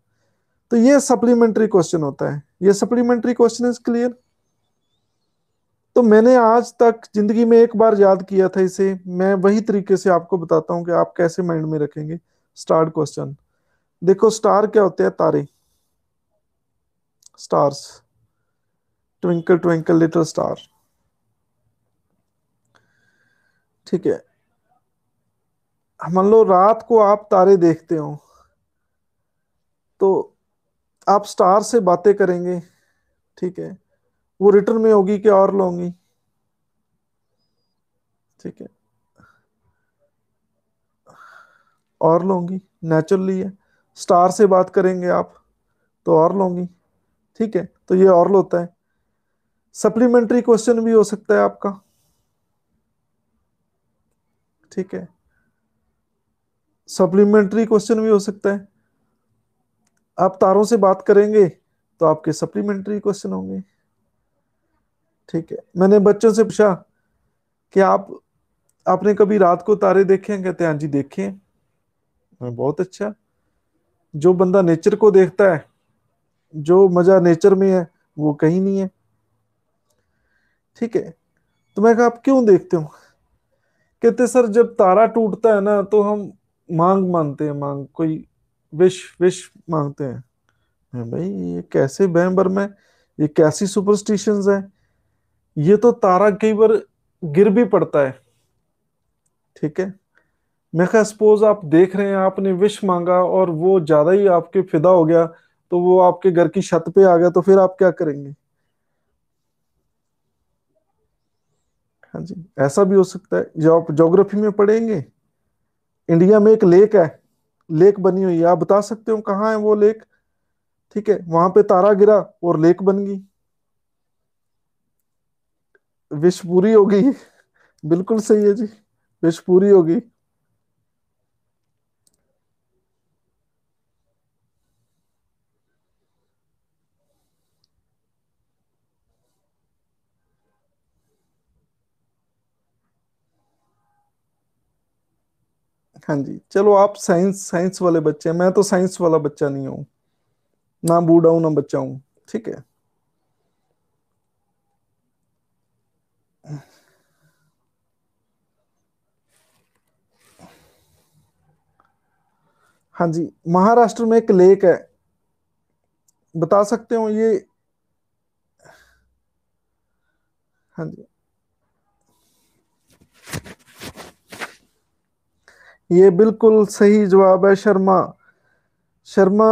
तो ये सप्लीमेंट्री क्वेश्चन होता है ये सप्लीमेंट्री क्वेश्चन इज क्लियर तो मैंने आज तक जिंदगी में एक बार याद किया था इसे मैं वही तरीके से आपको बताता हूं कि आप कैसे माइंड में रखेंगे स्टार क्वेश्चन देखो स्टार क्या होते हैं तारे stars. Twinkle, twinkle, little star. ठीक है मान लो रात को आप तारे देखते हो तो आप स्टार से बातें करेंगे ठीक है वो रिटर्न में होगी कि और लोगी ठीक है और लोगी नेचुरली है स्टार से बात करेंगे आप तो और लोगी ठीक है तो ये ऑरल होता है सप्लीमेंट्री क्वेश्चन भी हो सकता है आपका ठीक है सप्लीमेंट्री क्वेश्चन भी हो सकता है आप तारों से बात करेंगे तो आपके सप्लीमेंट्री क्वेश्चन होंगे ठीक है मैंने बच्चों से पूछा कि आप आपने कभी रात को तारे देखे हैं कहते हैं हाँ जी देखे हैं बहुत अच्छा जो बंदा नेचर को देखता है जो मजा नेचर में है वो कहीं नहीं है ठीक है तो मैं कहा आप क्यों देखते हो कहते सर जब तारा टूटता है ना तो हम मांग मांगते हैं मांग कोई विश विश मांगते हैं मैं भाई ये कैसे बहम भर में ये कैसी सुपरस्टिशंस है ये तो तारा कई बार गिर भी पड़ता है ठीक है मैं कहा सपोज आप देख रहे हैं आपने विश मांगा और वो ज्यादा ही आपके फिदा हो गया तो वो आपके घर की छत पे आ गया तो फिर आप क्या करेंगे हाँ जी ऐसा भी हो सकता है जो आप जोग्राफी में पढ़ेंगे इंडिया में एक लेक है लेक बनी हुई है आप बता सकते हो कहाँ है वो लेक ठीक है वहां पे तारा गिरा और लेक बन गई विश पूरी हो गई *laughs* बिल्कुल सही है जी विश पूरी हो गई हाँ जी चलो आप साइंस साइंस वाले बच्चे हैं मैं तो साइंस वाला बच्चा नहीं हूं ना बूढ़ा हूं ना बच्चा हूं ठीक है हाँ जी महाराष्ट्र में एक लेक है बता सकते हो ये हाँ जी ये बिल्कुल सही जवाब है शर्मा शर्मा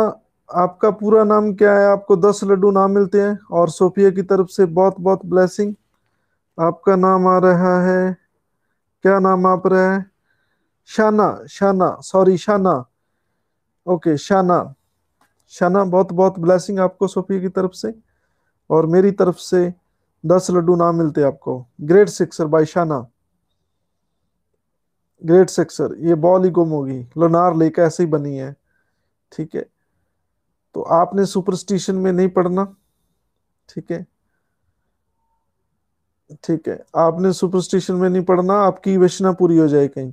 आपका पूरा नाम क्या है आपको दस लड्डू नाम मिलते हैं और सोफिया की तरफ से बहुत बहुत ब्लेसिंग आपका नाम आ रहा है क्या नाम आप रहा है शाना शाना सॉरी शाना ओके शाना शाना बहुत बहुत ब्लेसिंग आपको सोफिया की तरफ से और मेरी तरफ से दस लड्डू नाम मिलते आपको ग्रेट सिक्सर बाई शाना ग्रेट सिक्सर ये बॉल ही गुम होगी लोनार लेक ऐसे ही बनी है ठीक है तो आपने सुपरस्टिशन में नहीं पढ़ना ठीक है ठीक है आपने सुपरस्टिशन में नहीं पढ़ना आपकी वेशना पूरी हो जाए कहीं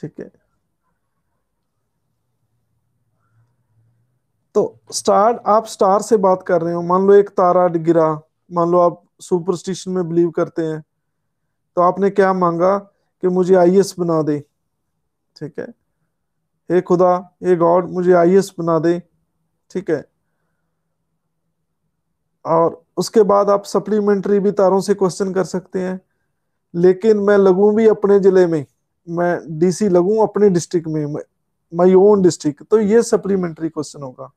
ठीक है तो स्टार आप स्टार से बात कर रहे हो मान लो एक तारा गिरा मान लो आप सुपरस्टिशन में बिलीव करते हैं तो आपने क्या मांगा कि मुझे आई बना दे ठीक है हे खुदा हे गॉड मुझे आई बना दे ठीक है और उसके बाद आप सप्लीमेंट्री भी तारों से क्वेश्चन कर सकते हैं लेकिन मैं लगूं भी अपने ज़िले में मैं डीसी लगूं अपने डिस्ट्रिक्ट में माई ओन डिस्ट्रिक्ट तो ये सप्लीमेंट्री क्वेश्चन होगा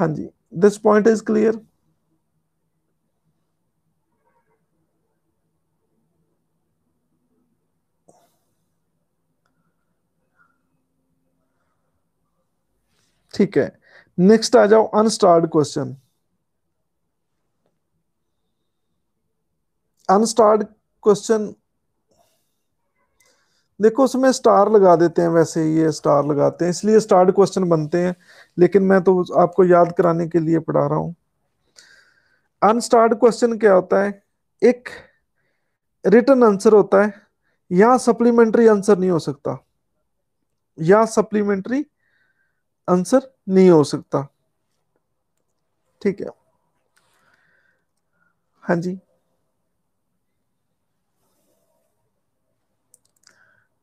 हाँ जी दिस पॉइंट इज क्लियर ठीक है नेक्स्ट आ जाओ अनस्टार्ड क्वेश्चन अनस्टार्ड क्वेश्चन देखो उसमें स्टार लगा देते हैं वैसे ही ये स्टार लगाते हैं इसलिए स्टार्ड क्वेश्चन बनते हैं लेकिन मैं तो आपको याद कराने के लिए पढ़ा रहा हूं अनस्टार्ड क्वेश्चन क्या होता है एक रिटर्न आंसर होता है यहां सप्लीमेंट्री आंसर नहीं हो सकता या सप्लीमेंट्री आंसर नहीं हो सकता ठीक है हाँ जी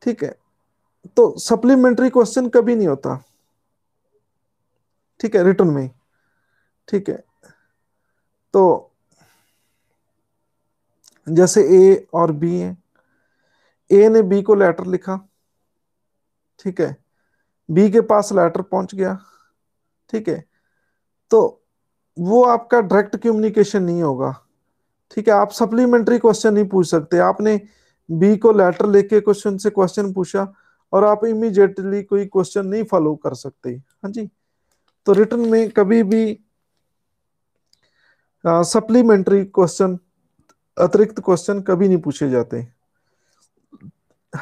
ठीक है तो सप्लीमेंट्री क्वेश्चन कभी नहीं होता ठीक है रिटर्न में ठीक है तो जैसे ए और बी है ए ने बी को लेटर लिखा ठीक है बी के पास लेटर पहुंच गया ठीक है तो वो आपका डायरेक्ट कम्युनिकेशन नहीं होगा ठीक है आप सप्लीमेंट्री क्वेश्चन नहीं पूछ सकते आपने बी को लेटर लेके क्वेश्चन से क्वेश्चन पूछा और आप इमीडिएटली कोई क्वेश्चन नहीं फॉलो कर सकते हाँ जी तो रिटर्न में कभी भी सप्लीमेंट्री क्वेश्चन अतिरिक्त क्वेश्चन कभी नहीं पूछे जाते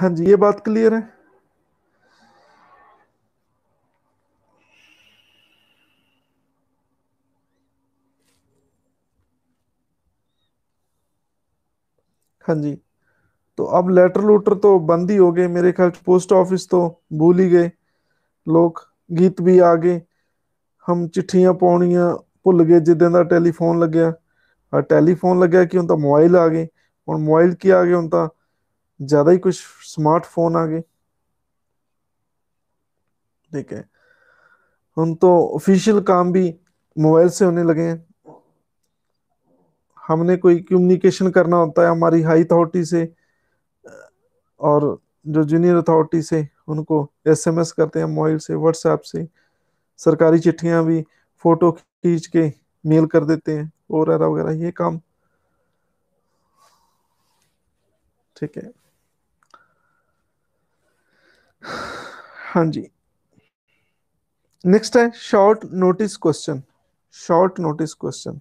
हाँ जी ये बात क्लियर है हाँ जी तो अब लेटर लूटर तो बंद ही हो गए मेरे ख्याल पोस्ट ऑफिस तो भूल ही गए लोग गीत भी आ गए हम चिट्ठियां पौनियां भुल गए जिद का टेलीफोन लगे हाँ टेलीफोन लगे कि हम तो मोबाइल आ गए हम मोबाइल की आ गए हम तो ज्यादा ही कुछ स्मार्टफोन आ गए ठीक है हम तो ऑफिशियल काम भी मोबाइल से होने लगे हैं हमने कोई कम्युनिकेशन करना होता है हमारी हाई अथॉरिटी से और जो जूनियर अथॉरिटी से उनको एसएमएस करते हैं मोबाइल से व्हाट्सएप से सरकारी चिट्ठियां भी फोटो खींच के मेल कर देते हैं और वगैरह ये काम ठीक है हाँ जी नेक्स्ट है short notice question short notice question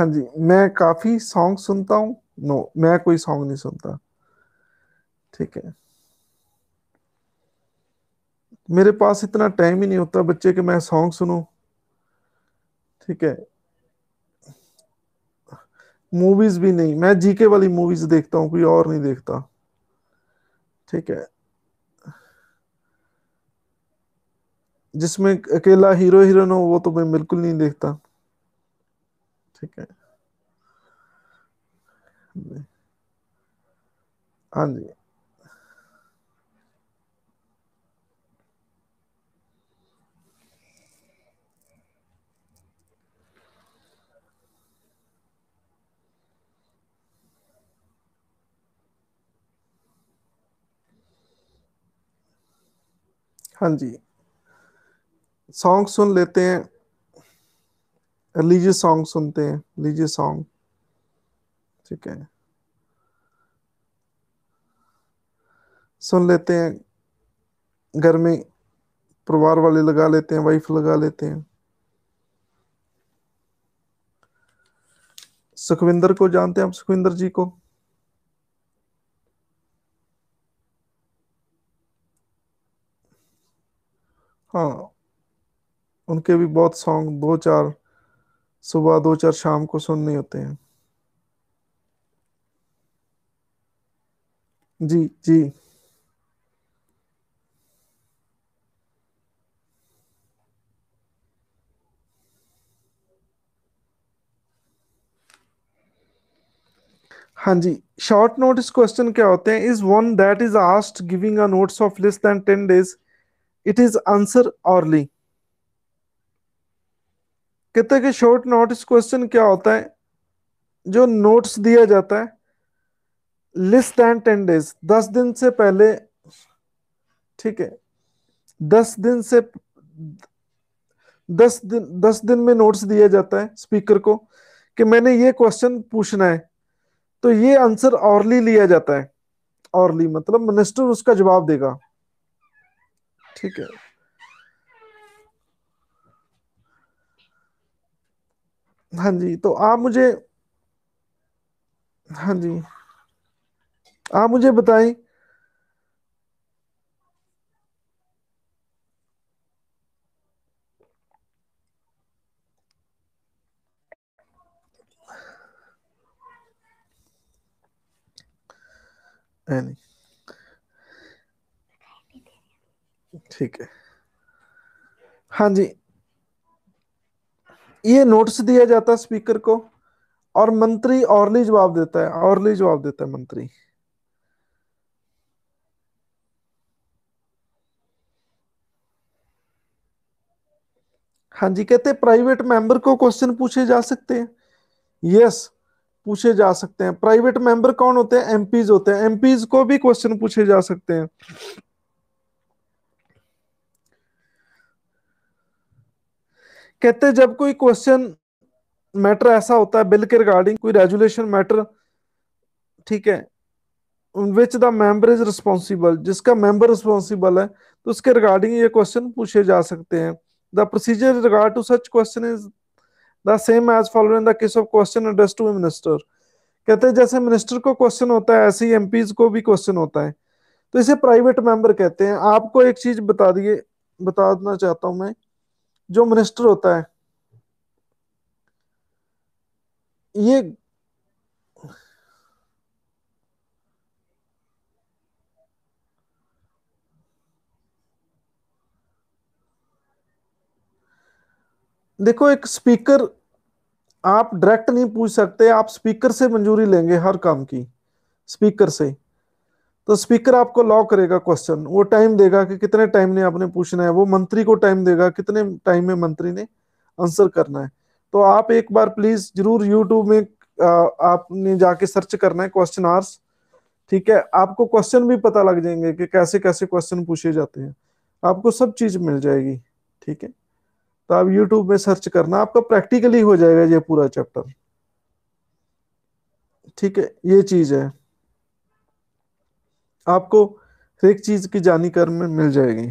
हाँ जी मैं काफी सॉन्ग सुनता हूँ नो no, मैं कोई सॉन्ग नहीं सुनता ठीक है मेरे पास इतना टाइम ही नहीं होता बच्चे के मैं सॉन्ग सुनू ठीक है मूवीज भी नहीं मैं जीके वाली मूवीज देखता हूँ कोई और नहीं देखता ठीक है जिसमें अकेला हीरो हीरोइन हो वो तो मैं बिल्कुल नहीं देखता ठीक है हाँ जी हाँ जी सॉन्ग सुन लेते हैं लीजिए सॉन्ग सुनते हैं लीजिए सॉन्ग ठीक है सुन लेते हैं घर में परिवार वाले लगा लेते हैं वाइफ लगा लेते हैं सुखविंदर को जानते हैं आप सुखविंदर जी को हाँ उनके भी बहुत सॉन्ग दो चार सुबह दो चार शाम को सुनने होते हैं जी जी हाँ जी शॉर्ट नोटिस क्वेश्चन क्या होते हैं is one that is asked giving a notes of less than ten days it is answer orally कहते हैं कि शॉर्ट नोटिस क्वेश्चन क्या होता है जो नोट्स दिया जाता है लिस्ट दैन टेन डेज दस दिन से पहले ठीक है दस दिन से दस दिन दस दिन में नोट्स दिया जाता है स्पीकर को कि मैंने ये क्वेश्चन पूछना है तो ये आंसर ऑर्ली लिया जाता है ऑर्ली मतलब मिनिस्टर उसका जवाब देगा ठीक है हाँ जी तो आप मुझे हाँ जी आप मुझे बताएं ठीक है हाँ जी ये नोट्स दिया जाता है स्पीकर को और मंत्री औरली जवाब देता है औरली जवाब देता है मंत्री हाँ जी कहते प्राइवेट मेंबर को क्वेश्चन पूछे जा सकते हैं यस yes, पूछे जा सकते हैं प्राइवेट मेंबर कौन होते हैं एमपीज होते हैं एमपीज को भी क्वेश्चन पूछे जा सकते हैं कहते जब कोई क्वेश्चन मैटर ऐसा होता है बिल के रिगार्डिंग कोई रेजुलेशन मैटर ठीक है which the member is responsible जिसका मेंबर रिस्पॉन्सिबल है तो उसके रिगार्डिंग ये क्वेश्चन पूछे जा सकते हैं the procedure regard to such question is the same as follow in the case of question address to minister कहते हैं जैसे मिनिस्टर को क्वेश्चन होता है ऐसे ही एम को भी क्वेश्चन होता है तो इसे प्राइवेट मेंबर कहते हैं आपको एक चीज बता दिए बताना चाहता हूं मैं जो मिनिस्टर होता है ये देखो एक स्पीकर आप डायरेक्ट नहीं पूछ सकते आप स्पीकर से मंजूरी लेंगे हर काम की स्पीकर से तो स्पीकर आपको लॉ करेगा क्वेश्चन वो टाइम देगा कि कितने टाइम ने आपने पूछना है वो मंत्री को टाइम देगा कितने टाइम में मंत्री ने आंसर करना है तो आप एक बार प्लीज जरूर यूट्यूब में आपने जाके सर्च करना है क्वेश्चन आर्स ठीक है आपको क्वेश्चन भी पता लग जाएंगे कि कैसे कैसे क्वेश्चन पूछे जाते हैं आपको सब चीज मिल जाएगी ठीक है तो आप यूट्यूब में सर्च करना आपका प्रैक्टिकली हो जाएगा ये पूरा चैप्टर ठीक है ये चीज है आपको हर एक चीज की कर में मिल जाएगी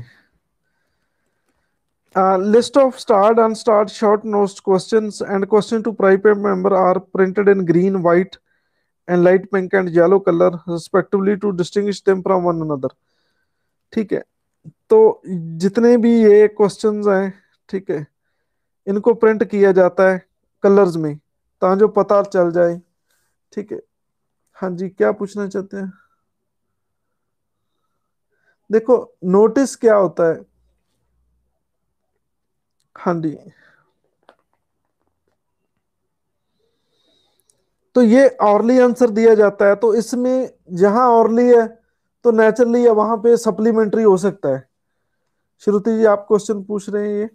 list of starred unstarred short नोस्ट question and question to private member are printed in green white and light pink and yellow colour respectively to distinguish them from one another ठीक है तो जितने भी ये क्वेश्चंस हैं ठीक है इनको प्रिंट किया जाता है कलर्स में ताजो पता चल जाए ठीक है हाँ जी क्या पूछना चाहते हैं देखो नोटिस क्या होता है हाँ जी तो ये ऑर्ली आंसर दिया जाता है तो इसमें जहां ऑर्ली है तो नेचुरली है वहां पे सप्लीमेंट्री हो सकता है श्रुति जी आप क्वेश्चन पूछ रहे हैं ये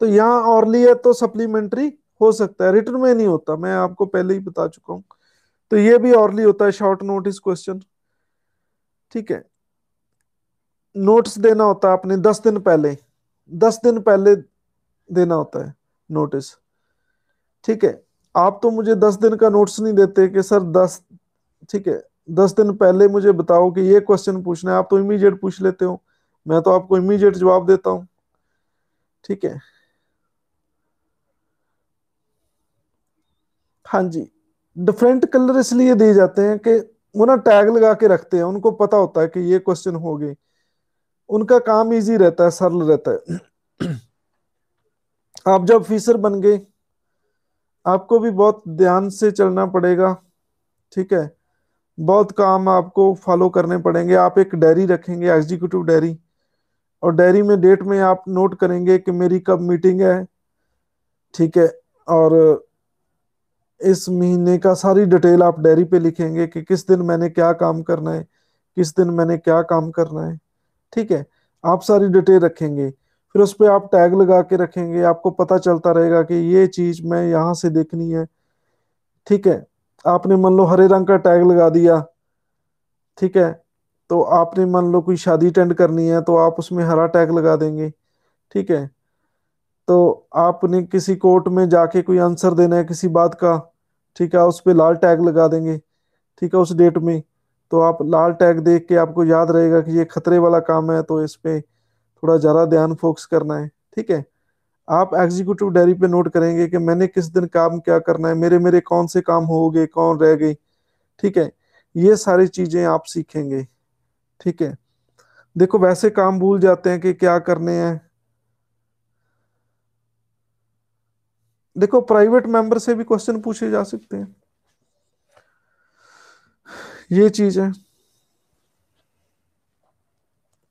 तो यहाँ ऑर्ली है तो सप्लीमेंट्री हो सकता है रिटर्न में नहीं होता मैं आपको पहले ही बता चुका हूं तो ये भी ऑर्ली होता है शॉर्ट नोटिस क्वेश्चन ठीक है नोट्स देना होता है आपने दस दिन पहले दस दिन पहले देना होता है नोटिस ठीक है आप तो मुझे दस दिन का नोट्स नहीं देते कि सर दस ठीक है दस दिन पहले मुझे बताओ कि ये क्वेश्चन पूछना है आप तो इमीडिएट पूछ लेते हो मैं तो आपको इमीडिएट जवाब देता हूं ठीक है हाँ जी डिफरेंट कलर इसलिए दिए जाते हैं कि वो ना टैग लगा के रखते हैं उनको पता होता है कि ये क्वेश्चन हो गए उनका काम इजी रहता है सरल रहता है आप जब ऑफिसर बन गए आपको भी बहुत ध्यान से चलना पड़ेगा ठीक है बहुत काम आपको फॉलो करने पड़ेंगे आप एक डायरी रखेंगे एग्जीक्यूटिव डायरी और डायरी में डेट में आप नोट करेंगे कि मेरी कब मीटिंग है ठीक है और इस महीने का सारी डिटेल आप डायरी पे लिखेंगे कि किस दिन मैंने क्या काम करना है किस दिन मैंने क्या काम करना है ठीक है आप सारी डिटेल रखेंगे फिर उस पर आप टैग लगा के रखेंगे आपको पता चलता रहेगा कि ये चीज मैं यहाँ से देखनी है ठीक है आपने मान लो हरे रंग का टैग लगा दिया ठीक है तो आपने मान लो कोई शादी अटेंड करनी है तो आप उसमें हरा टैग लगा देंगे ठीक है तो आपने किसी कोर्ट में जाके कोई आंसर देना है किसी बात का ठीक है उस पर लाल टैग लगा देंगे ठीक है उस डेट में तो आप लाल टैग देख के आपको याद रहेगा कि ये खतरे वाला काम है तो इस पर थोड़ा ज़्यादा ध्यान फोकस करना है ठीक है आप एग्जीक्यूटिव डायरी पे नोट करेंगे कि मैंने किस दिन काम क्या करना है मेरे मेरे कौन से काम हो गए कौन रह गई ठीक है ये सारी चीज़ें आप सीखेंगे ठीक है देखो वैसे काम भूल जाते हैं कि क्या करने हैं देखो प्राइवेट मेंबर से भी क्वेश्चन पूछे जा सकते हैं ये चीज है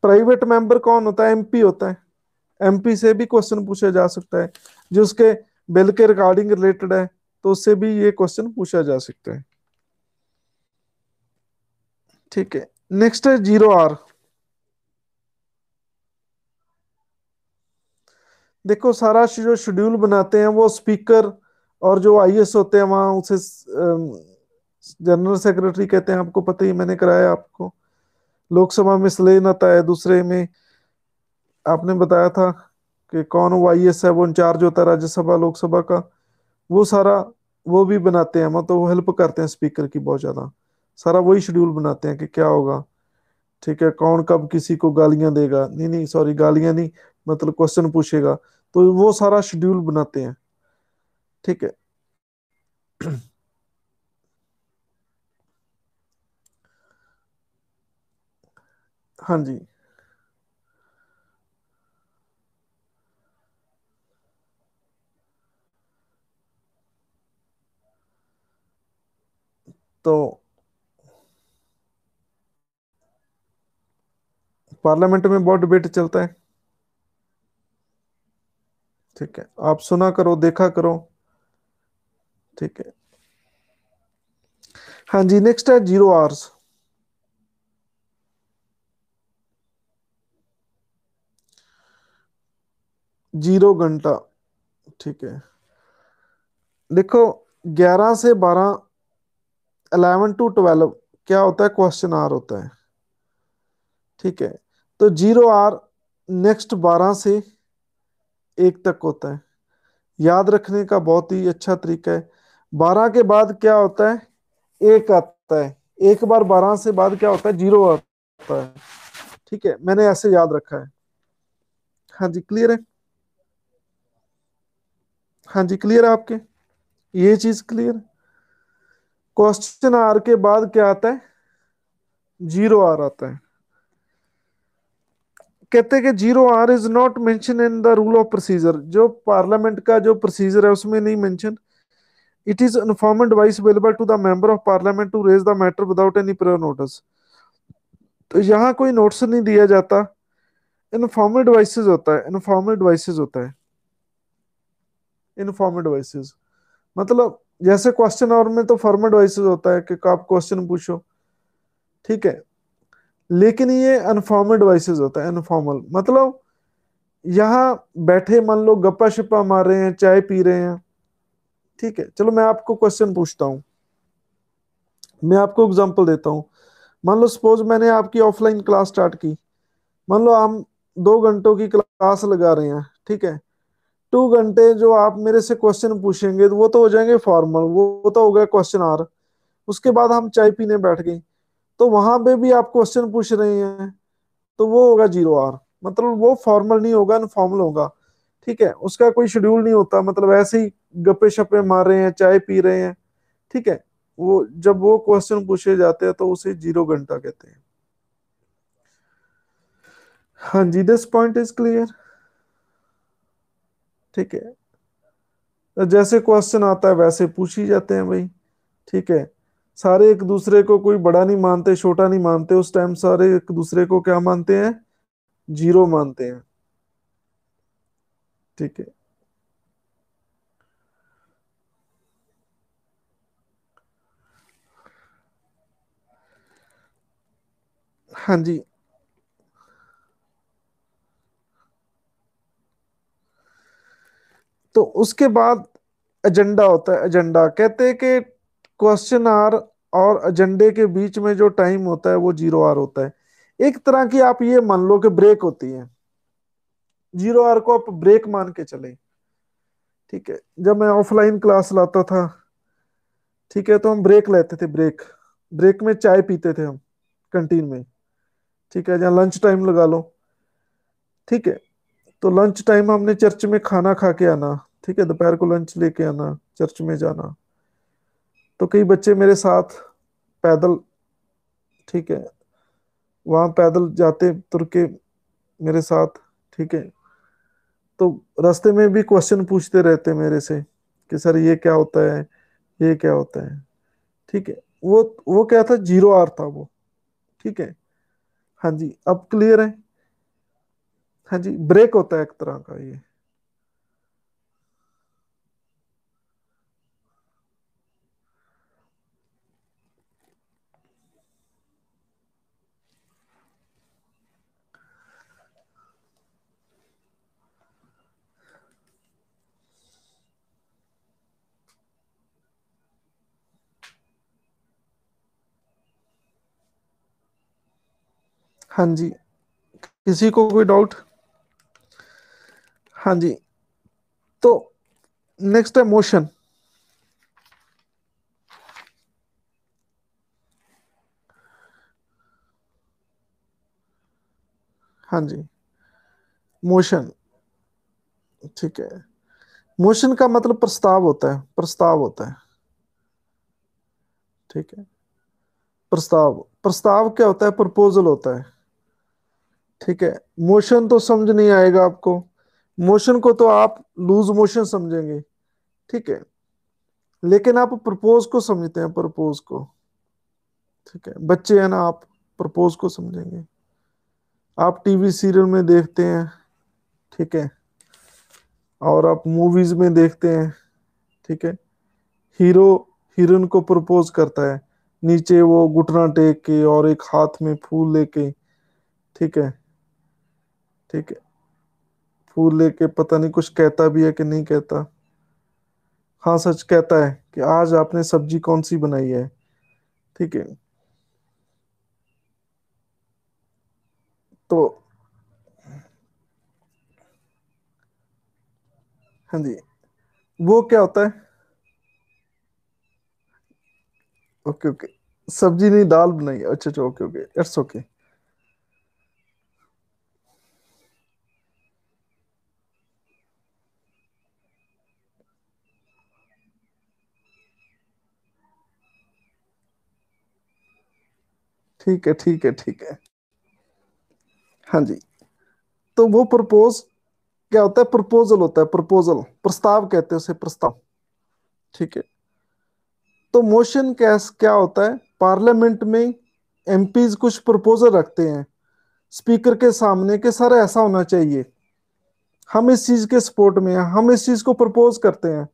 प्राइवेट मेंबर कौन होता है एमपी होता है एमपी से भी क्वेश्चन पूछा जा सकता है जो उसके बिल के रिगार्डिंग रिलेटेड है तो उससे भी ये क्वेश्चन पूछा जा सकता है ठीक है नेक्स्ट है जीरो आर देखो सारा जो शेड्यूल बनाते हैं वो स्पीकर और जो आईएएस होते हैं वहां उसे जनरल सेक्रेटरी कहते हैं आपको पता ही मैंने कराया आपको लोकसभा में स्लेन आता है दूसरे में आपने बताया था कि कौन वाई एस है वो इंचार्ज होता है राज्यसभा लोकसभा का वो सारा वो भी बनाते हैं मतलब वो हेल्प करते हैं स्पीकर की बहुत ज़्यादा सारा वही शेड्यूल बनाते हैं कि क्या होगा ठीक है कौन कब किसी को गालियां देगा नहीं नहीं सॉरी गालियां नहीं मतलब क्वेश्चन पूछेगा तो वो सारा शेड्यूल बनाते हैं ठीक है हाँ जी तो पार्लियामेंट में बहुत डिबेट चलता है ठीक है आप सुना करो देखा करो ठीक है हाँ जी नेक्स्ट है जीरो आर्स जीरो घंटा ठीक है देखो ग्यारह से बारह अलेवन टू ट्वेल्व क्या होता है क्वेश्चन आर होता है ठीक है तो जीरो आर नेक्स्ट बारह से एक तक होता है याद रखने का बहुत ही अच्छा तरीका है बारह के बाद क्या होता है एक आता है एक बार बारह से बाद क्या होता है जीरो आता है ठीक है मैंने ऐसे याद रखा है हाँ जी क्लियर है हाँ जी क्लियर है आपके ये चीज क्लियर क्वेश्चन आर के बाद क्या आता है जीरो आर आता है कहते हैं कि zero hour is not mention in the rule of procedure जो पार्लियामेंट का जो प्रोसीजर है उसमें नहीं mention it is informal device available to the member of parliament to raise the matter without any prior notice तो यहाँ कोई notice नहीं दिया जाता इनफॉर्मल वाइसेज होता है इनफॉर्मल वाइसेज होता है इनफॉर्म वॉइस मतलब जैसे क्वेश्चन और में तो फॉर्म एडवाइसेस होता है कि आप क्वेश्चन पूछो ठीक है लेकिन ये अनफॉर्म एडवाइसेस होता है अनफॉर्मल मतलब यहाँ बैठे मान लो गप्पा शप्पा मार रहे हैं चाय पी रहे हैं ठीक है चलो मैं आपको क्वेश्चन पूछता हूँ मैं आपको एग्जाम्पल देता हूँ मान लो सपोज मैंने आपकी ऑफलाइन क्लास स्टार्ट की मान लो हम दो घंटों की क्लास लगा रहे हैं ठीक है टू घंटे जो आप मेरे से क्वेश्चन पूछेंगे वो तो हो जाएंगे फॉर्मल वो तो हो गया क्वेश्चन आर उसके बाद हम चाय पीने बैठ गए तो वहां पे भी आप क्वेश्चन पूछ रहे हैं तो वो होगा जीरो आर मतलब वो फॉर्मल नहीं होगा इनफॉर्मल होगा ठीक है उसका कोई शेड्यूल नहीं होता मतलब ऐसे ही गप्पे शप्पे मार रहे हैं चाय पी रहे हैं ठीक है वो जब वो क्वेश्चन पूछे जाते हैं तो उसे जीरो घंटा कहते हैं हाँ जी दिस पॉइंट इज क्लियर ठीक है तो जैसे क्वेश्चन आता है वैसे पूछ ही जाते हैं भाई ठीक है सारे एक दूसरे को कोई बड़ा नहीं मानते छोटा नहीं मानते उस टाइम सारे एक दूसरे को क्या मानते हैं जीरो मानते हैं ठीक है हाँ जी तो उसके बाद एजेंडा होता है एजेंडा कहते हैं कि क्वेश्चन आर और एजेंडे के बीच में जो टाइम होता है वो जीरो आर होता है एक तरह की आप ये मान लो कि ब्रेक होती है जीरो आर को आप ब्रेक मान के चले ठीक है जब मैं ऑफलाइन क्लास लाता था ठीक है तो हम ब्रेक लेते थे ब्रेक ब्रेक में चाय पीते थे हम कंटीन में ठीक है या लंच टाइम लगा लो ठीक है तो लंच टाइम हमने चर्च में खाना खा के आना ठीक है दोपहर को लंच लेके आना चर्च में जाना तो कई बच्चे मेरे साथ पैदल ठीक है वहां पैदल जाते तुर के मेरे साथ ठीक है तो रास्ते में भी क्वेश्चन पूछते रहते मेरे से कि सर ये क्या होता है ये क्या होता है ठीक है वो वो क्या था जीरो आर था वो ठीक है हाँ जी अब क्लियर है हाँ जी ब्रेक होता है एक तरह का ये हाँ जी किसी को कोई डाउट हाँ जी तो नेक्स्ट है मोशन हाँ जी मोशन ठीक है मोशन का मतलब प्रस्ताव होता है प्रस्ताव होता है ठीक है प्रस्ताव प्रस्ताव क्या होता है प्रपोजल होता है ठीक है मोशन तो समझ नहीं आएगा आपको मोशन को तो आप लूज मोशन समझेंगे ठीक है लेकिन आप प्रपोज को समझते हैं प्रपोज को ठीक है बच्चे हैं ना आप प्रपोज को समझेंगे आप टीवी सीरियल में देखते हैं ठीक है और आप मूवीज में देखते हैं ठीक है हीरो हीरोन को प्रपोज करता है नीचे वो घुटना टेक के और एक हाथ में फूल लेके ठीक है ठीक है फूल लेके पता नहीं कुछ कहता भी है कि नहीं कहता हाँ सच कहता है कि आज आपने सब्जी कौन सी बनाई है ठीक है तो हाँ जी वो क्या होता है ओके ओके सब्जी नहीं दाल बनाई अच्छा अच्छा ओके ओके इट्स ओके ठीक है ठीक है ठीक है हाँ जी तो वो प्रपोज क्या होता है प्रपोजल होता है प्रपोजल प्रस्ताव कहते हैं उसे प्रस्ताव ठीक है तो मोशन कैस क्या होता है पार्लियामेंट में एमपीज कुछ प्रपोजल रखते हैं स्पीकर के सामने के सर ऐसा होना चाहिए हम इस चीज के सपोर्ट में हैं हम इस चीज को प्रपोज करते हैं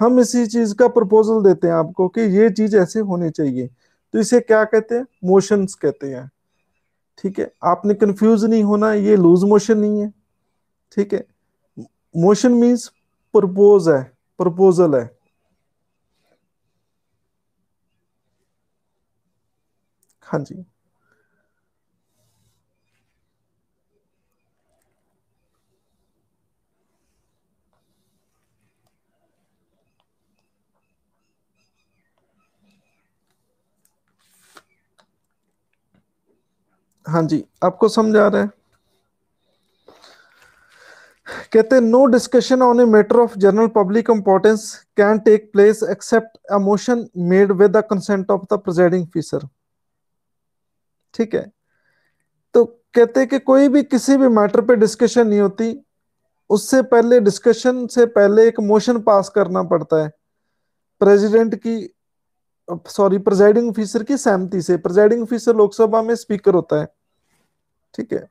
हम इसी चीज का प्रपोजल देते हैं आपको कि ये चीज ऐसे होनी चाहिए तो इसे क्या कहते हैं मोशंस कहते हैं ठीक है आपने कंफ्यूज नहीं होना ये लूज मोशन नहीं है ठीक है मोशन मीन्स प्रपोज है प्रपोजल है हाँ जी हाँ जी आपको आ रहा है कहते no discussion on a matter of general public importance can take place except a motion made with the consent of the presiding officer ठीक है तो कहते कि कोई भी किसी भी मैटर पे डिस्कशन नहीं होती उससे पहले डिस्कशन से पहले एक मोशन पास करना पड़ता है प्रेसिडेंट की सॉरी प्रेजाइडिंग ऑफिसर की सहमति से प्रेजाइडिंग ऑफिसर लोकसभा में स्पीकर होता है ठीक है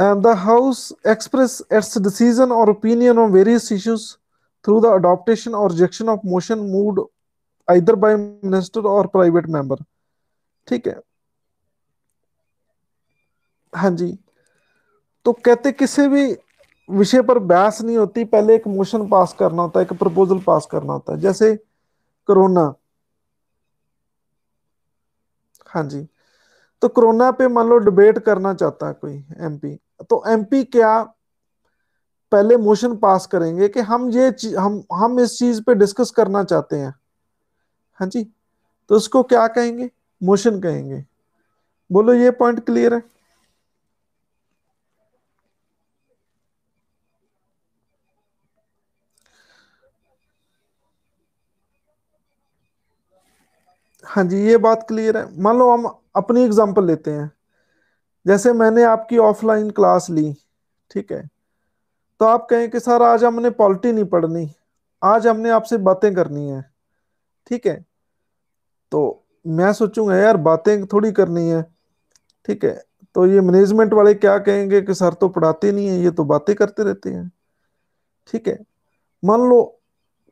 and the house express its decision or opinion on various issues through the adoption or rejection of motion moved either by minister or private member ठीक है हाँ जी तो कहते किसी भी विषय पर बहस नहीं होती पहले एक मोशन पास करना होता है एक प्रपोजल पास करना होता है जैसे कोरोना हाँ जी तो कोरोना पे मान लो डिबेट करना चाहता है कोई एमपी तो एमपी क्या पहले मोशन पास करेंगे कि हम ये हम हम इस चीज पे डिस्कस करना चाहते हैं हाँ जी तो उसको क्या कहेंगे मोशन कहेंगे बोलो ये पॉइंट क्लियर है हाँ जी ये बात क्लियर है मान लो हम अपनी एग्जांपल लेते हैं जैसे मैंने आपकी ऑफलाइन क्लास ली ठीक है तो आप कहें कि सर आज हमने पॉलिटी नहीं पढ़नी आज हमने आपसे बातें करनी है ठीक है तो मैं सोचूंगा यार बातें थोड़ी करनी है ठीक है तो ये मैनेजमेंट वाले क्या कहेंगे कि सर तो पढ़ाते नहीं है ये तो बातें करते रहते हैं ठीक है मान लो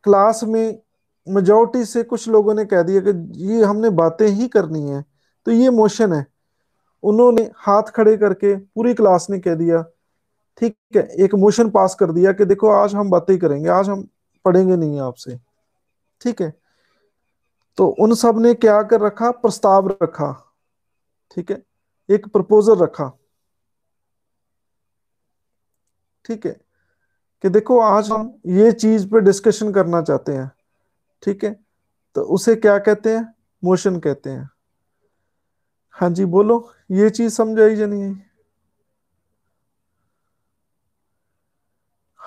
क्लास में मेजोरिटी से कुछ लोगों ने कह दिया कि ये हमने बातें ही करनी है तो ये मोशन है उन्होंने हाथ खड़े करके पूरी क्लास ने कह दिया ठीक है एक मोशन पास कर दिया कि देखो आज हम बातें करेंगे आज हम पढ़ेंगे नहीं आपसे ठीक है तो उन सब ने क्या कर रखा प्रस्ताव रखा ठीक है एक प्रपोजल रखा ठीक है कि देखो आज हम ये चीज पे डिस्कशन करना चाहते हैं ठीक है तो उसे क्या कहते हैं मोशन कहते हैं हाँ जी बोलो ये चीज समझाई या नहीं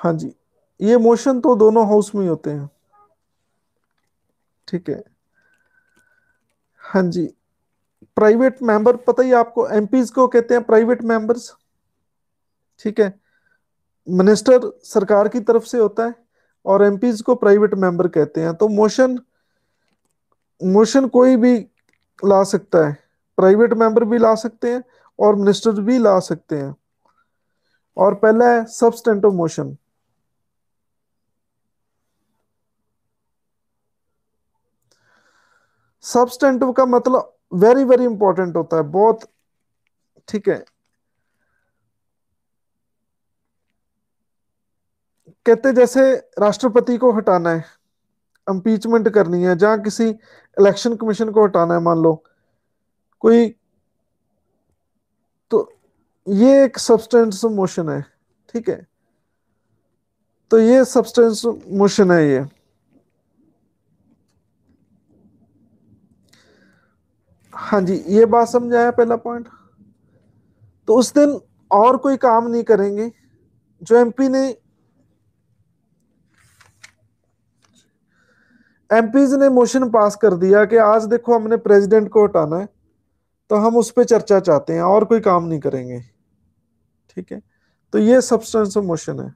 हाँ जी ये मोशन तो दोनों हाउस में होते हैं ठीक है हाँ जी प्राइवेट मेंबर पता ही आपको एमपीज को कहते हैं प्राइवेट मेंबर्स ठीक है मिनिस्टर सरकार की तरफ से होता है और एम को प्राइवेट मेंबर कहते हैं तो मोशन मोशन कोई भी ला सकता है प्राइवेट मेंबर भी ला सकते हैं और मिनिस्टर भी ला सकते हैं और पहला है सबस्टेंटिव ऑफ मोशन सब्सटेंटिव का मतलब वेरी वेरी इंपॉर्टेंट होता है बहुत ठीक है कहते जैसे राष्ट्रपति को हटाना है इम्पीचमेंट करनी है जहां किसी इलेक्शन कमीशन को हटाना है मान लो कोई तो ये एक सब्सटेंस मोशन है ठीक है तो ये सब्सटेंस मोशन है ये हाँ जी ये बात समझ आया पहला पॉइंट तो उस दिन और कोई काम नहीं करेंगे जो एमपी ने एम ने मोशन पास कर दिया कि आज देखो हमने प्रेसिडेंट को हटाना है तो हम उस पर चर्चा चाहते हैं और कोई काम नहीं करेंगे ठीक है तो ये सब्सटेंस ऑफ मोशन है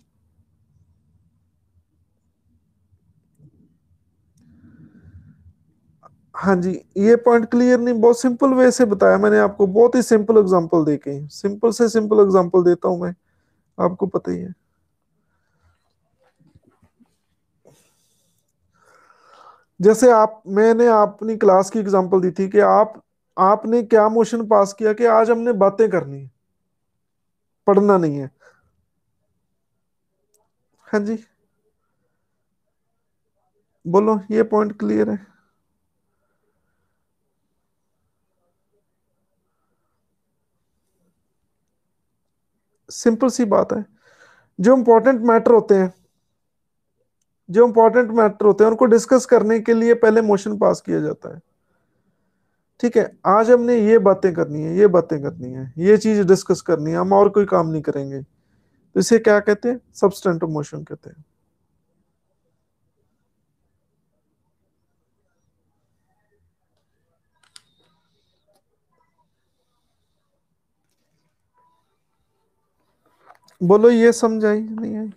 हाँ जी ये पॉइंट क्लियर नहीं बहुत सिंपल वे से बताया मैंने आपको बहुत ही सिंपल एग्जांपल देके सिंपल से सिंपल एग्जांपल देता हूं मैं आपको पता ही है जैसे आप मैंने अपनी क्लास की एग्जांपल दी थी कि आप आपने क्या मोशन पास किया कि आज हमने बातें करनी है पढ़ना नहीं है हाँ जी बोलो ये पॉइंट क्लियर है सिंपल सी बात है जो इंपॉर्टेंट मैटर होते हैं जो इंपॉर्टेंट मैटर होते हैं उनको डिस्कस करने के लिए पहले मोशन पास किया जाता है ठीक है आज हमने ये बातें करनी है ये बातें करनी है ये चीज डिस्कस करनी है हम और कोई काम नहीं करेंगे तो इसे क्या कहते हैं सबस्टेंट मोशन कहते हैं बोलो ये समझ आई नहीं आई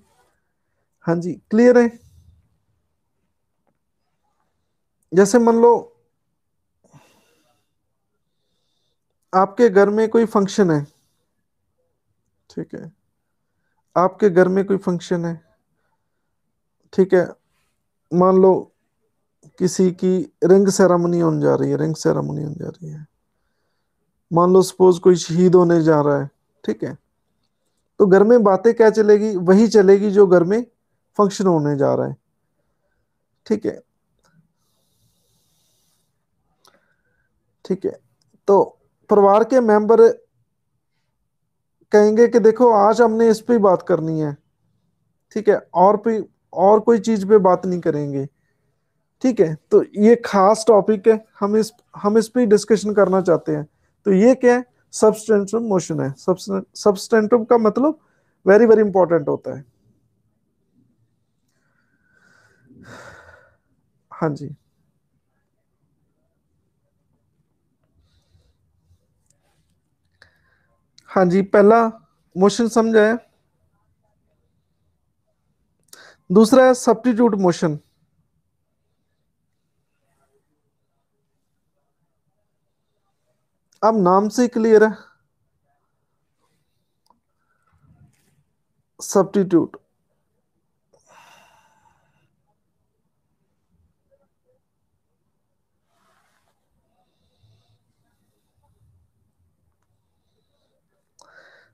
हाँ जी क्लियर है जैसे मान लो आपके घर में कोई फंक्शन है ठीक है आपके घर में कोई फंक्शन है ठीक है मान लो किसी की रिंग सेरामनी होने जा रही है रिंग सेरामनी होने जा रही है मान लो सपोज कोई शहीद होने जा रहा है ठीक है तो घर में बातें क्या चलेगी वही चलेगी जो घर में फंक्शन होने जा रहा है ठीक है ठीक है तो परिवार के मेंबर कहेंगे कि देखो आज हमने इस पर बात करनी है ठीक है और भी और कोई चीज पे बात नहीं करेंगे ठीक है तो ये खास टॉपिक है हम इस हम इस पर डिस्कशन करना चाहते हैं तो ये क्या है सबस्टेंटम मोशन है सबस्टेंटम का मतलब वेरी वेरी इंपॉर्टेंट होता है हाँ जी हाँ जी पहला मोशन समझा है दूसरा है सब्टीट्यूट मोशन अब नाम से क्लियर है सब्टीट्यूट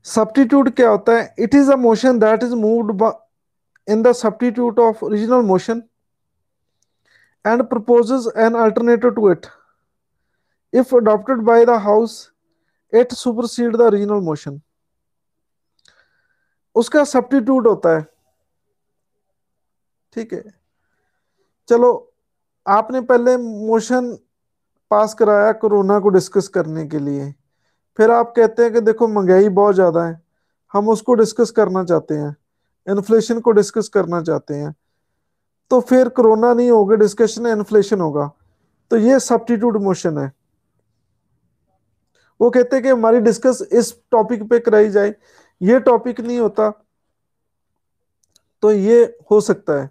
सब्टीट्यूट क्या होता है it is a motion that is moved in the substitute of original motion and proposes an alternative to it if adopted by the house it supersede the original motion उसका substitute होता है ठीक है चलो आपने पहले मोशन पास कराया corona को डिस्कस करने के लिए फिर आप कहते हैं कि देखो महंगाई बहुत ज़्यादा है हम उसको डिस्कस करना चाहते हैं इन्फ्लेशन को डिस्कस करना चाहते हैं तो फिर कोरोना नहीं होगा डिस्कशन इन्फ्लेशन होगा तो ये सब्टीट्यूट मोशन है वो कहते हैं कि हमारी डिस्कस इस टॉपिक पे कराई जाए ये टॉपिक नहीं होता तो ये हो सकता है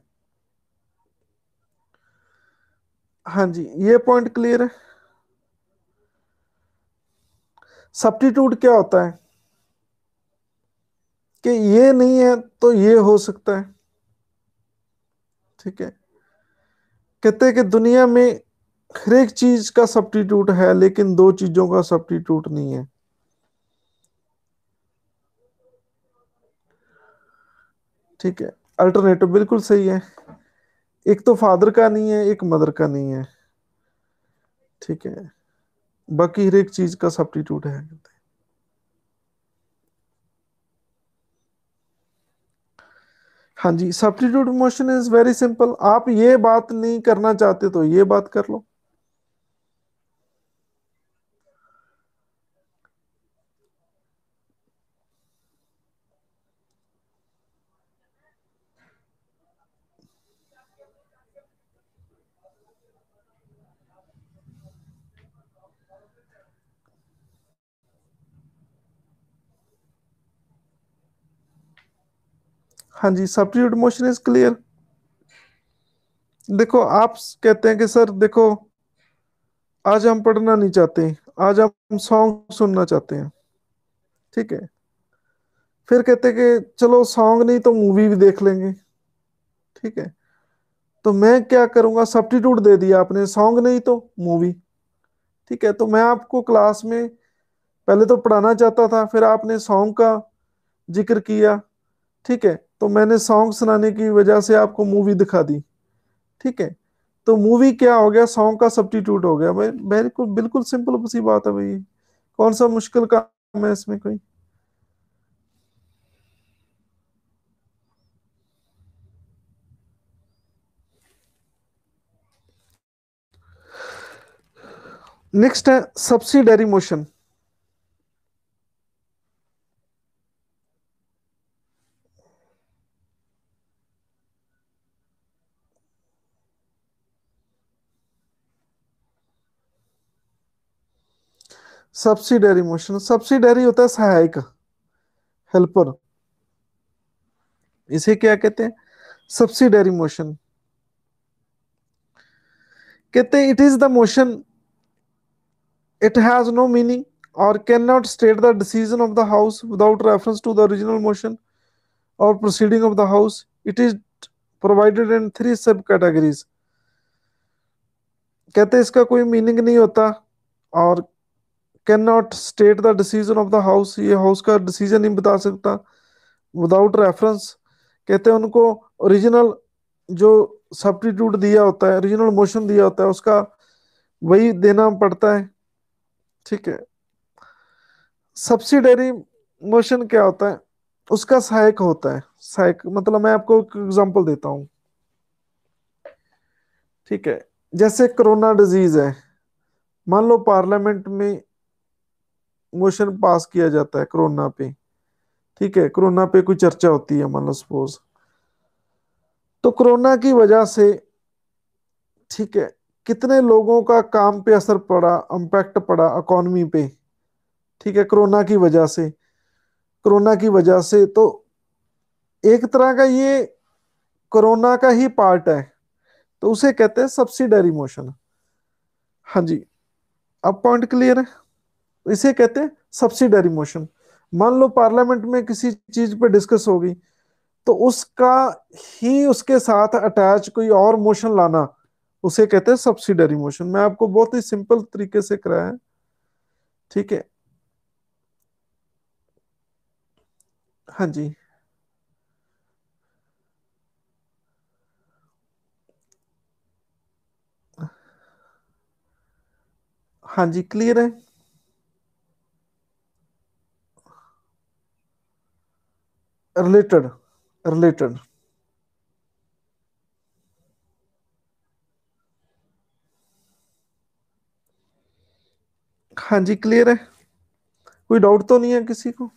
हाँ जी ये पॉइंट क्लियर है सब्टीट्यूट क्या होता है कि ये नहीं है तो ये हो सकता है ठीक है कहते हैं कि दुनिया में हर एक चीज का सब्टीट्यूट है लेकिन दो चीजों का सब्टीट्यूट नहीं है ठीक है अल्टरनेटिव बिल्कुल सही है एक तो फादर का नहीं है एक मदर का नहीं है ठीक है बाकी हर एक चीज का सब्टीट्यूट है हाँ जी substitute motion is very simple आप ये बात नहीं करना चाहते तो ये बात कर लो हाँ जी सब्टीट्यूट मोशन इज क्लियर देखो आप कहते हैं कि सर देखो आज हम पढ़ना नहीं चाहते आज हम सॉन्ग सुनना चाहते हैं ठीक है फिर कहते हैं कि चलो सॉन्ग नहीं तो मूवी भी देख लेंगे ठीक है तो मैं क्या करूँगा सब्टीट्यूट दे दिया आपने सॉन्ग नहीं तो मूवी ठीक है तो मैं आपको क्लास में पहले तो पढ़ाना चाहता था फिर आपने सॉन्ग का जिक्र किया ठीक है तो मैंने सॉन्ग सुनाने की वजह से आपको मूवी दिखा दी ठीक है तो मूवी क्या हो गया सॉन्ग का सब्टीट्यूट हो गया मैं बिल्कुल बिल्कुल सिंपल सी बात है भाई कौन सा मुश्किल काम है इसमें कोई नेक्स्ट है subsidiary motion subsidiary motion subsidiary होता है सहायक हेल्पर इसे क्या कहते हैं सब्सिडरी मोशन कहते it is the motion it has no meaning or can not state the decision of the house without reference to the original motion or proceeding of the house it is provided in three sub categories कहते इसका कोई meaning नहीं होता और can not state the decision of the house ये house का decision नहीं बता सकता विदाउट रेफरेंस कहते हैं उनको ओरिजिनल जो सब्टीट्यूट दिया होता है ओरिजिनल मोशन दिया होता है उसका वही देना पड़ता है ठीक है सब्सिडरी मोशन क्या होता है उसका सहायक होता है सहायक मतलब मैं आपको एक एग्जांपल देता हूं ठीक है जैसे कोरोना डिजीज है मान लो पार्लियामेंट में मोशन पास किया जाता है कोरोना पे ठीक है कोरोना पे कोई चर्चा होती है मान लो सपोज तो कोरोना की वजह से ठीक है कितने लोगों का काम पे असर पड़ा इम्पैक्ट पड़ा इकोनॉमी पे ठीक है कोरोना की वजह से कोरोना की वजह से तो एक तरह का ये कोरोना का ही पार्ट है तो उसे कहते हैं सब्सिडरी मोशन हाँ जी अब पॉइंट क्लियर है तो इसे कहते हैं सब्सिडरी मोशन मान लो पार्लियामेंट में किसी चीज पे डिस्कस हो गई तो उसका ही उसके साथ अटैच कोई और मोशन लाना उसे कहते हैं सब्सिडरी मोशन मैं आपको बहुत ही सिंपल तरीके से कराया ठीक है हाँ जी हाँ जी क्लियर है related related हाँ जी क्लियर है कोई डाउट तो नहीं है किसी को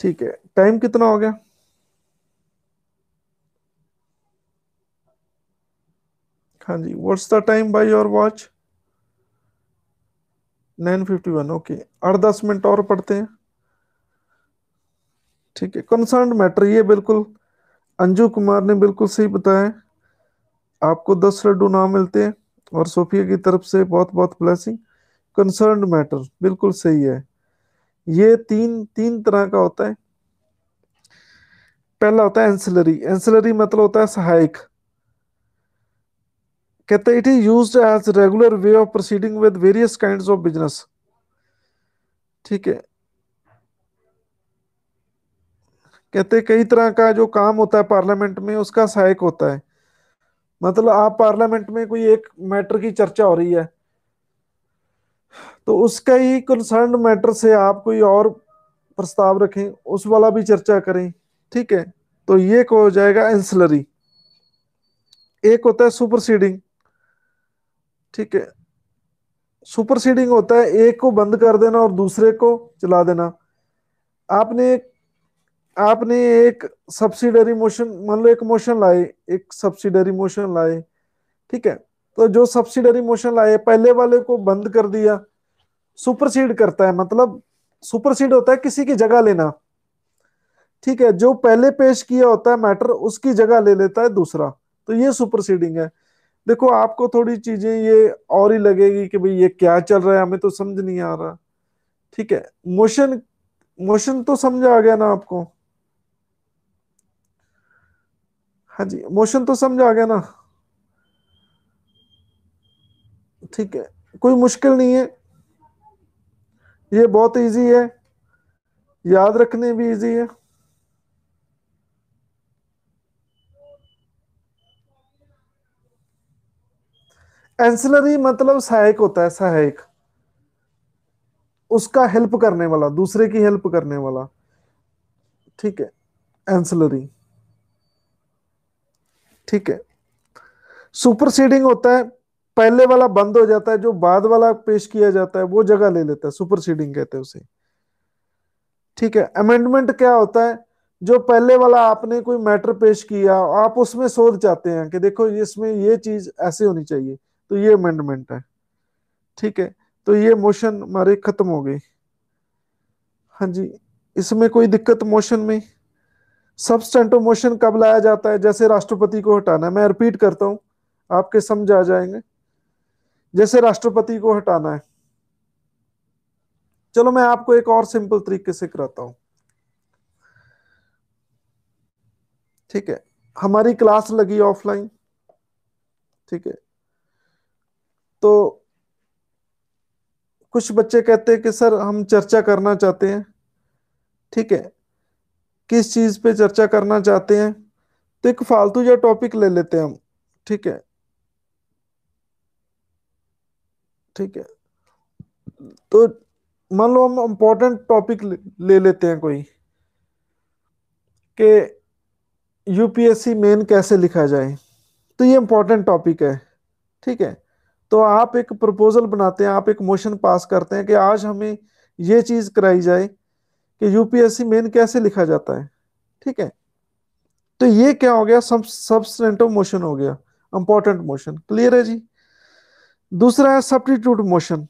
ठीक है टाइम कितना हो गया हाँ जी what's the time by your watch nine fifty one okay आठ दस मिनट और पढ़ते हैं ठीक है कंसर्न मैटर ये बिल्कुल अंजू कुमार ने बिल्कुल सही बताया आपको दस लड्डू ना मिलते हैं और सोफिया की तरफ से बहुत बहुत ब्लेसिंग कंसर्न मैटर बिल्कुल सही है ये तीन तीन तरह का होता है पहला होता है एंसिलरी एंसिलरी मतलब होता है सहायक कहते हैं it is use as regular way of proceeding with various kind of business ठीक है कहते कई तरह का जो काम होता है पार्लियामेंट में उसका सहायक होता है मतलब आप पार्लियामेंट में कोई एक मैटर की चर्चा हो रही है तो उसका ही कंसर्न मैटर से आप कोई और प्रस्ताव रखें उस वाला भी चर्चा करें ठीक है तो ये को हो जाएगा एंसलरी एक होता है सुपरसीडिंग ठीक है सुपरसीडिंग होता है एक को बंद कर देना और दूसरे को चला देना आपने एक आपने एक सब्सिडरी मोशन मान लो एक मोशन लाए एक सब्सिडरी मोशन लाए ठीक है तो जो सब्सिडरी मोशन लाए पहले वाले को बंद कर दिया सुपरसीड करता है मतलब सुपरसीड होता है किसी की जगह लेना ठीक है जो पहले पेश किया होता है मैटर उसकी जगह ले लेता है दूसरा तो ये सुपरसीडिंग है देखो आपको थोड़ी चीजें ये और ही लगेगी कि भाई ये क्या चल रहा है हमें तो समझ नहीं आ रहा ठीक है मोशन मोशन तो समझ आ गया ना आपको हाँ जी मोशन तो समझ आ गया ना ठीक है कोई मुश्किल नहीं है ये बहुत इजी है याद रखने भी इजी है एंसलरी मतलब सहायक होता है सहायक उसका हेल्प करने वाला दूसरे की हेल्प करने वाला ठीक है एंसलरी ठीक है सुपरसीडिंग होता है पहले वाला बंद हो जाता है जो बाद वाला पेश किया जाता है वो जगह ले लेता है सुपरसीडिंग कहते हैं उसे ठीक है अमेंडमेंट क्या होता है जो पहले वाला आपने कोई मैटर पेश किया आप उसमें सोध चाहते हैं कि देखो इसमें ये चीज ऐसे होनी चाहिए तो ये अमेंडमेंट है ठीक है तो ये मोशन हमारे खत्म हो गई हाँ जी इसमें कोई दिक्कत मोशन में सबस्टेंटो मोशन कब लाया जाता है जैसे राष्ट्रपति को हटाना है मैं रिपीट करता हूं आपके समझ आ जाएंगे जैसे राष्ट्रपति को हटाना है चलो मैं आपको एक और सिंपल तरीके से कराता हूं ठीक है हमारी क्लास लगी ऑफलाइन ठीक है तो कुछ बच्चे कहते हैं कि सर हम चर्चा करना चाहते हैं ठीक है किस चीज पे चर्चा करना चाहते हैं तो एक फालतू जो टॉपिक ले लेते हैं हम ठीक है ठीक है तो मान लो हम इंपॉर्टेंट टॉपिक ले लेते हैं कोई के यूपीएससी मेन कैसे लिखा जाए तो ये इंपॉर्टेंट टॉपिक है ठीक है तो आप एक प्रपोजल बनाते हैं आप एक मोशन पास करते हैं कि आज हमें ये चीज़ कराई जाए कि यूपीएससी मेन कैसे लिखा जाता है ठीक है तो ये क्या हो गया सब्सटेंटिव मोशन हो गया इंपॉर्टेंट मोशन क्लियर है जी दूसरा है सब्टीट्यूट मोशन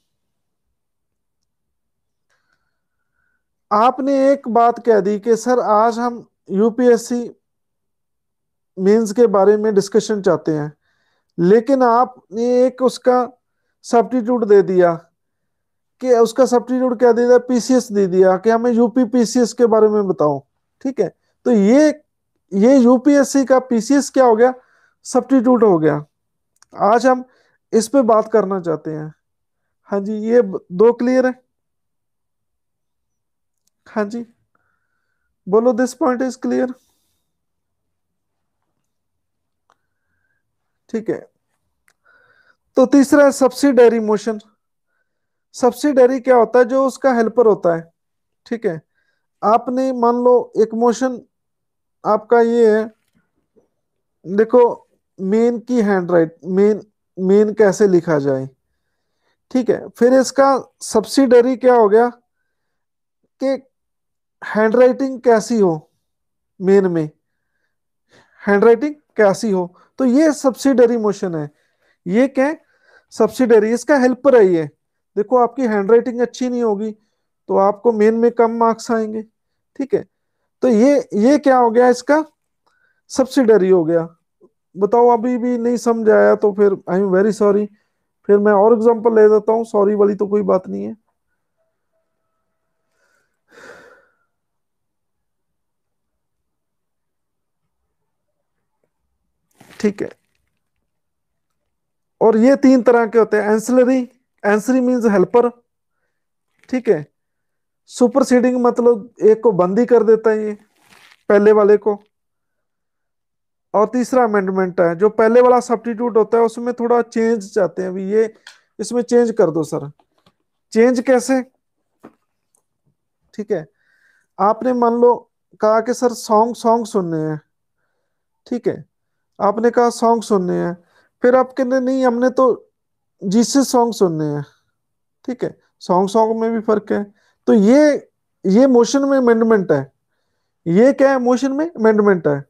आपने एक बात कह दी कि सर आज हम यूपीएससी मेंस के बारे में डिस्कशन चाहते हैं लेकिन आपने एक उसका सब्टीट्यूट दे दिया कि उसका सब्टीट्यूट क्या दे दिया पीसीएस दे दिया कि हमें यूपी पीसीएस के बारे में बताओ ठीक है तो ये ये यूपीएससी का पीसीएस क्या हो गया सब्टीट्यूट हो गया आज हम इस पे बात करना चाहते हैं हाँ जी ये दो क्लियर है हाँ जी बोलो दिस पॉइंट इज क्लियर ठीक है तो तीसरा है सब्सिडरी मोशन सब्सिडरी क्या होता है जो उसका हेल्पर होता है ठीक है आपने मान लो एक मोशन आपका ये है देखो मेन की हैंड राइट मेन मेन कैसे लिखा जाए ठीक है फिर इसका सब्सिडरी क्या हो गया कि हैंड राइटिंग कैसी हो मेन में हैंड राइटिंग कैसी हो तो ये सब्सिडरी मोशन है ये क्या सब्सिडरी इसका हेल्पर है ये देखो आपकी हैंडराइटिंग अच्छी नहीं होगी तो आपको मेन में कम मार्क्स आएंगे ठीक है तो ये ये क्या हो गया इसका सब्सिडरी हो गया बताओ अभी भी नहीं समझ आया तो फिर आई एम वेरी सॉरी फिर मैं और एग्जांपल ले देता हूँ सॉरी वाली तो कोई बात नहीं है ठीक है और ये तीन तरह के होते हैं एंसलरी एंसरी मीन्स हेल्पर ठीक है सुपरसीडिंग मतलब एक को बंदी कर देता है ये पहले वाले को और तीसरा अमेंडमेंट है जो पहले वाला सब्टीट्यूट होता है उसमें थोड़ा चेंज चाहते हैं अभी ये इसमें चेंज कर दो सर चेंज कैसे ठीक है आपने मान लो कहा कि सर सॉन्ग सॉन्ग सुनने हैं ठीक है आपने कहा सॉन्ग सुनने हैं फिर आप कहने नहीं हमने तो जिससे सॉन्ग सुनने हैं ठीक है सॉन्ग सॉन्ग में भी फर्क है तो ये ये मोशन में अमेंडमेंट है ये क्या है मोशन में अमेंडमेंट है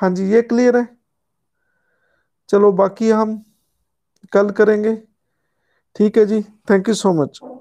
हाँ जी ये क्लियर है चलो बाकी हम कल करेंगे ठीक है जी थैंक यू सो मच